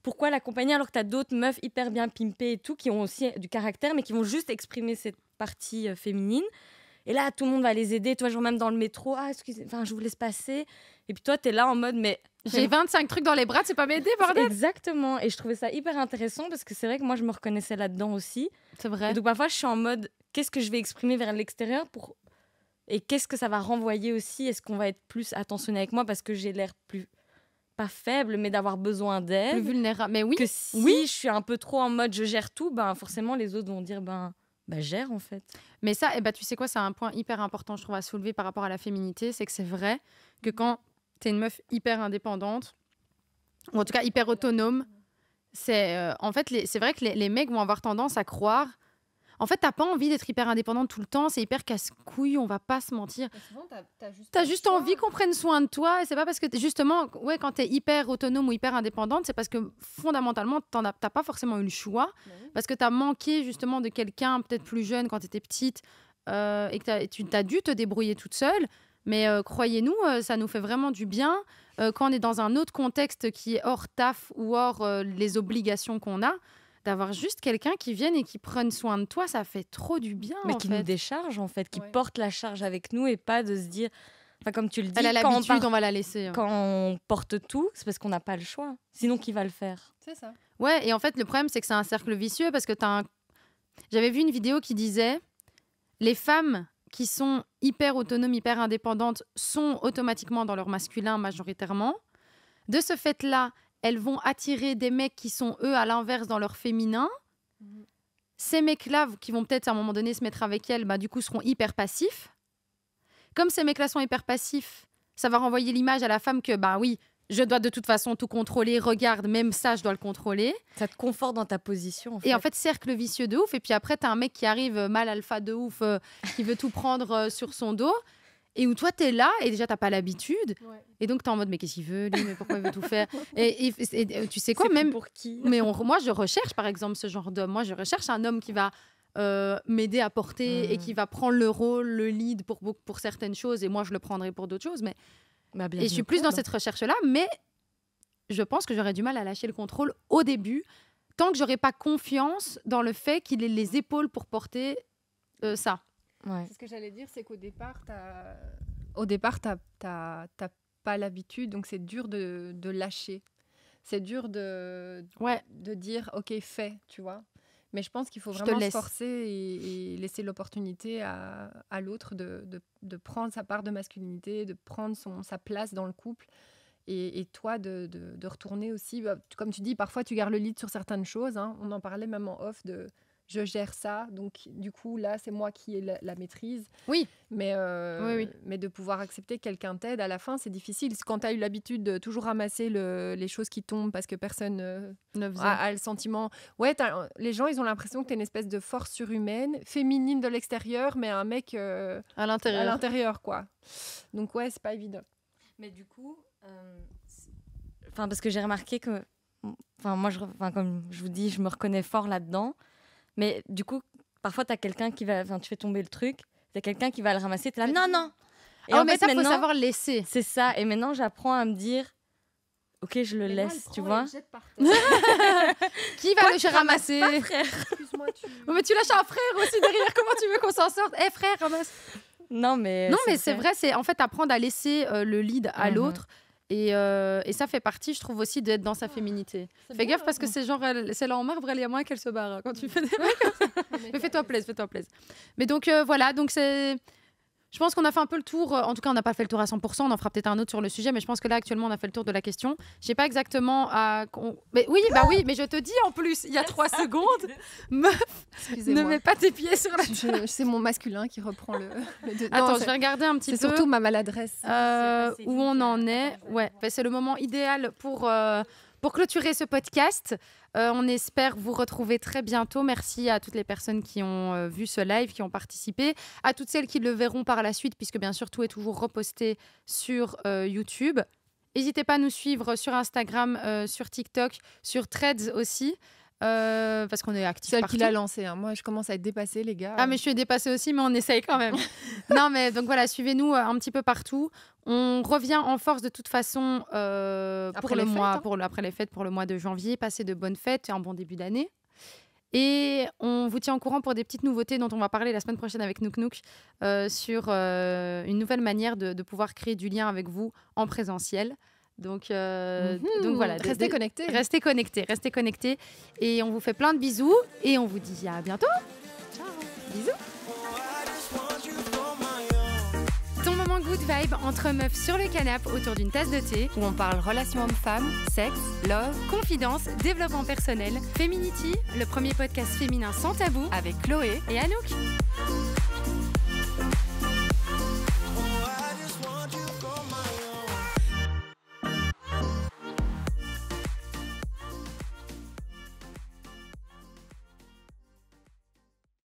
pourquoi l'accompagner alors que tu as d'autres meufs hyper bien pimpées et tout qui ont aussi du caractère mais qui vont juste exprimer cette partie euh, féminine et là, tout le monde va les aider. Toi, genre même dans le métro, ah, excusez, enfin, je vous laisse passer. Et puis toi, tu es là en mode, mais. J'ai 25 trucs dans les bras, c'est pas m'aider, bordel Exactement. Et je trouvais ça hyper intéressant parce que c'est vrai que moi, je me reconnaissais là-dedans aussi. C'est vrai. Et donc parfois, je suis en mode, qu'est-ce que je vais exprimer vers l'extérieur pour. Et qu'est-ce que ça va renvoyer aussi Est-ce qu'on va être plus attentionné avec moi parce que j'ai l'air plus pas faible, mais d'avoir besoin d'aide. Plus vulnérable. Mais oui. oui. je suis un peu trop en mode je gère tout, ben forcément les autres vont dire ben bah, gère en fait. Mais ça, et eh bah ben, tu sais quoi, c'est un point hyper important, je trouve, à soulever par rapport à la féminité. C'est que c'est vrai que quand tu es une meuf hyper indépendante, ou en tout cas hyper autonome, c'est euh, en fait, c'est vrai que les, mecs vont avoir tendance à croire en fait, t'as pas envie d'être hyper indépendante tout le temps, c'est hyper casse-couille, on va pas se mentir. Tu as juste envie qu'on prenne soin de toi, et c'est pas parce que, justement, ouais, quand es hyper autonome ou hyper indépendante, c'est parce que fondamentalement, tu as, t'as pas forcément eu le choix, bah parce que tu as manqué justement de quelqu'un, peut-être plus jeune quand étais petite, euh, et que t'as, tu as dû te débrouiller toute seule. Mais euh, croyez-nous, euh, ça nous fait vraiment du bien quand on est dans un autre contexte qui est hors taf ou hors les obligations qu'on a d'avoir juste quelqu'un qui vienne et qui prenne soin de toi, ça fait trop du bien. Mais qui nous décharge en fait, qui porte la charge avec nous et pas de se dire. Enfin, comme tu le dis, Elle a quand on, va la laisser. Hein. Quand on porte tout, c'est parce qu'on n'a pas le choix. Sinon, qui va le faire C'est ça. Ouais, et en fait, le problème, c'est que c'est un cercle vicieux parce que as un. J'avais vu une vidéo qui disait les femmes qui sont hyper autonomes, hyper indépendantes sont automatiquement dans leur masculin majoritairement. De ce fait-là, elles vont attirer des mecs qui sont, eux, à l'inverse dans leur féminin. Mhm. Ces mecs-là, qui vont peut-être à un moment donné se mettre avec elles, bah, du coup, seront hyper passifs. Comme ces mecs-là sont hyper passifs, ça va renvoyer l'image à la femme que, bah oui, je dois de toute façon tout contrôler, regarde, même ça, je dois le contrôler. Ça te conforte dans ta position. Et en fait, cercle vicieux de ouf. Et puis après, t'as un mec qui arrive euh, mal alpha de ouf, euh, qui veut tout prendre euh, sur son dos et où toi es là et déjà t'as pas l'habitude et donc es en mode mais qu'est-ce qu'il veut lui mais pourquoi il veut tout faire et, euh, tu sais quoi même pour qui mais moi je recherche par exemple ce genre d'homme moi je recherche un homme qui va euh, m'aider à porter et qui mmh. va prendre le rôle le lead pour pour certaines choses et moi je le prendrai pour d'autres choses mais bah, et je suis plus dans cette recherche là mais je pense que j'aurais du mal à lâcher le contrôle au début tant que j'aurai pas confiance dans le fait qu'il ait les épaules pour porter euh, ça ce que j'allais dire, c'est qu'au départ, as... au départ, t'as pas l'habitude, donc c'est dur de, de lâcher. C'est dur de, de dire, ok, fais, tu vois. Mais je pense qu'il faut vraiment forcer et, laisser l'opportunité à, à l'autre de, de, de, prendre sa part de masculinité, de prendre son, sa place dans le couple. Et, et toi, de, de, retourner aussi. Bah, comme tu dis, parfois tu gardes le lead sur certaines choses. Hein. On en parlait même en off de je gère ça. Donc, du coup, là, c'est moi qui ai la, maîtrise. Oui. Mais, euh, mais de pouvoir accepter que quelqu'un t'aide à la fin, c'est difficile. Quand tu as eu l'habitude de toujours ramasser les choses qui tombent parce que personne euh, n'a a, le sentiment. Ouais, les gens, ils ont l'impression que tu es une espèce de force surhumaine, féminine de l'extérieur, mais un mec. Euh, à l'intérieur. À l'intérieur, quoi. Donc, ouais, c'est pas évident. Mais du coup. Enfin, parce que j'ai remarqué que. Enfin, moi, je, enfin, comme je vous dis, je me reconnais fort là-dedans. Mais du coup, parfois, tu as quelqu'un qui va. Enfin, tu fais tomber le truc, tu as quelqu'un qui va le ramasser, tu là, bah non, non Et ah, mais fait, ça, faut savoir laisser. C'est ça. Et maintenant, j'apprends à me dire. Ok, je le laisse, tu vois. qui va le ramasser frère. Tu... Oh, mais tu lâches un frère aussi derrière. Comment tu veux qu'on s'en sorte Eh frère, ramasse. Non mais non mais c'est vrai, c'est en fait apprendre à laisser euh, le lead à mhm. l'autre euh, et, ça fait partie, je trouve aussi, d'être dans sa féminité. Ah, fais gaffe parce que c'est genre, c'est là en marbre, elle y a moins qu'elle se barre hein, quand tu fais des Mais fais-toi plaisir, fais-toi plaisir. Mais donc euh, voilà, donc c'est je pense qu'on a fait un peu le tour. Euh, en tout cas, on n'a pas fait le tour à 100%. On en fera peut-être un autre sur le sujet, mais je pense que là, actuellement, on a fait le tour de la question. Je sais pas exactement à. Mais oui, bah oui, mais je te dis en plus, il y a trois secondes, meuf, ne mets pas tes pieds sur la table. C'est mon masculin qui reprend le. Attends, je vais regarder un petit peu. C'est surtout ma maladresse. Euh, où on en est. Ouais, bah, c'est le moment idéal pour. Euh, pour clôturer ce podcast, euh, on espère vous retrouver très bientôt. Merci à toutes les personnes qui ont euh, vu ce live, qui ont participé, à toutes celles qui le verront par la suite, puisque bien sûr tout est toujours reposté sur euh, YouTube. N'hésitez pas à nous suivre sur Instagram, sur TikTok, sur Threads aussi. parce qu'on est actif. C'est celui qui l'a lancé. Hein. Moi, je commence à être dépassée, les gars. Ah, mais je suis dépassée aussi, mais on essaye quand même. non, mais donc voilà, suivez-nous un petit peu partout. On revient en force de toute façon euh, pour le mois, hein. après les fêtes, pour le mois de janvier. Passez de bonnes fêtes et un bon début d'année. Et on vous tient au courant pour des petites nouveautés dont on va parler la semaine prochaine avec Nook euh, sur euh, une nouvelle manière de, pouvoir créer du lien avec vous en présentiel. Donc, mhm. donc voilà. Restez connectés. Restez connectés, restez connectés. Et on vous fait plein de bisous et on vous dit à bientôt. Ciao. Bisous. good vibe entre meufs sur le canapé autour d'une tasse de thé où on parle relations hommes-femmes, sexe, love, confidence, développement personnel, féminity, le premier podcast féminin sans tabou avec Chloé et Anouk.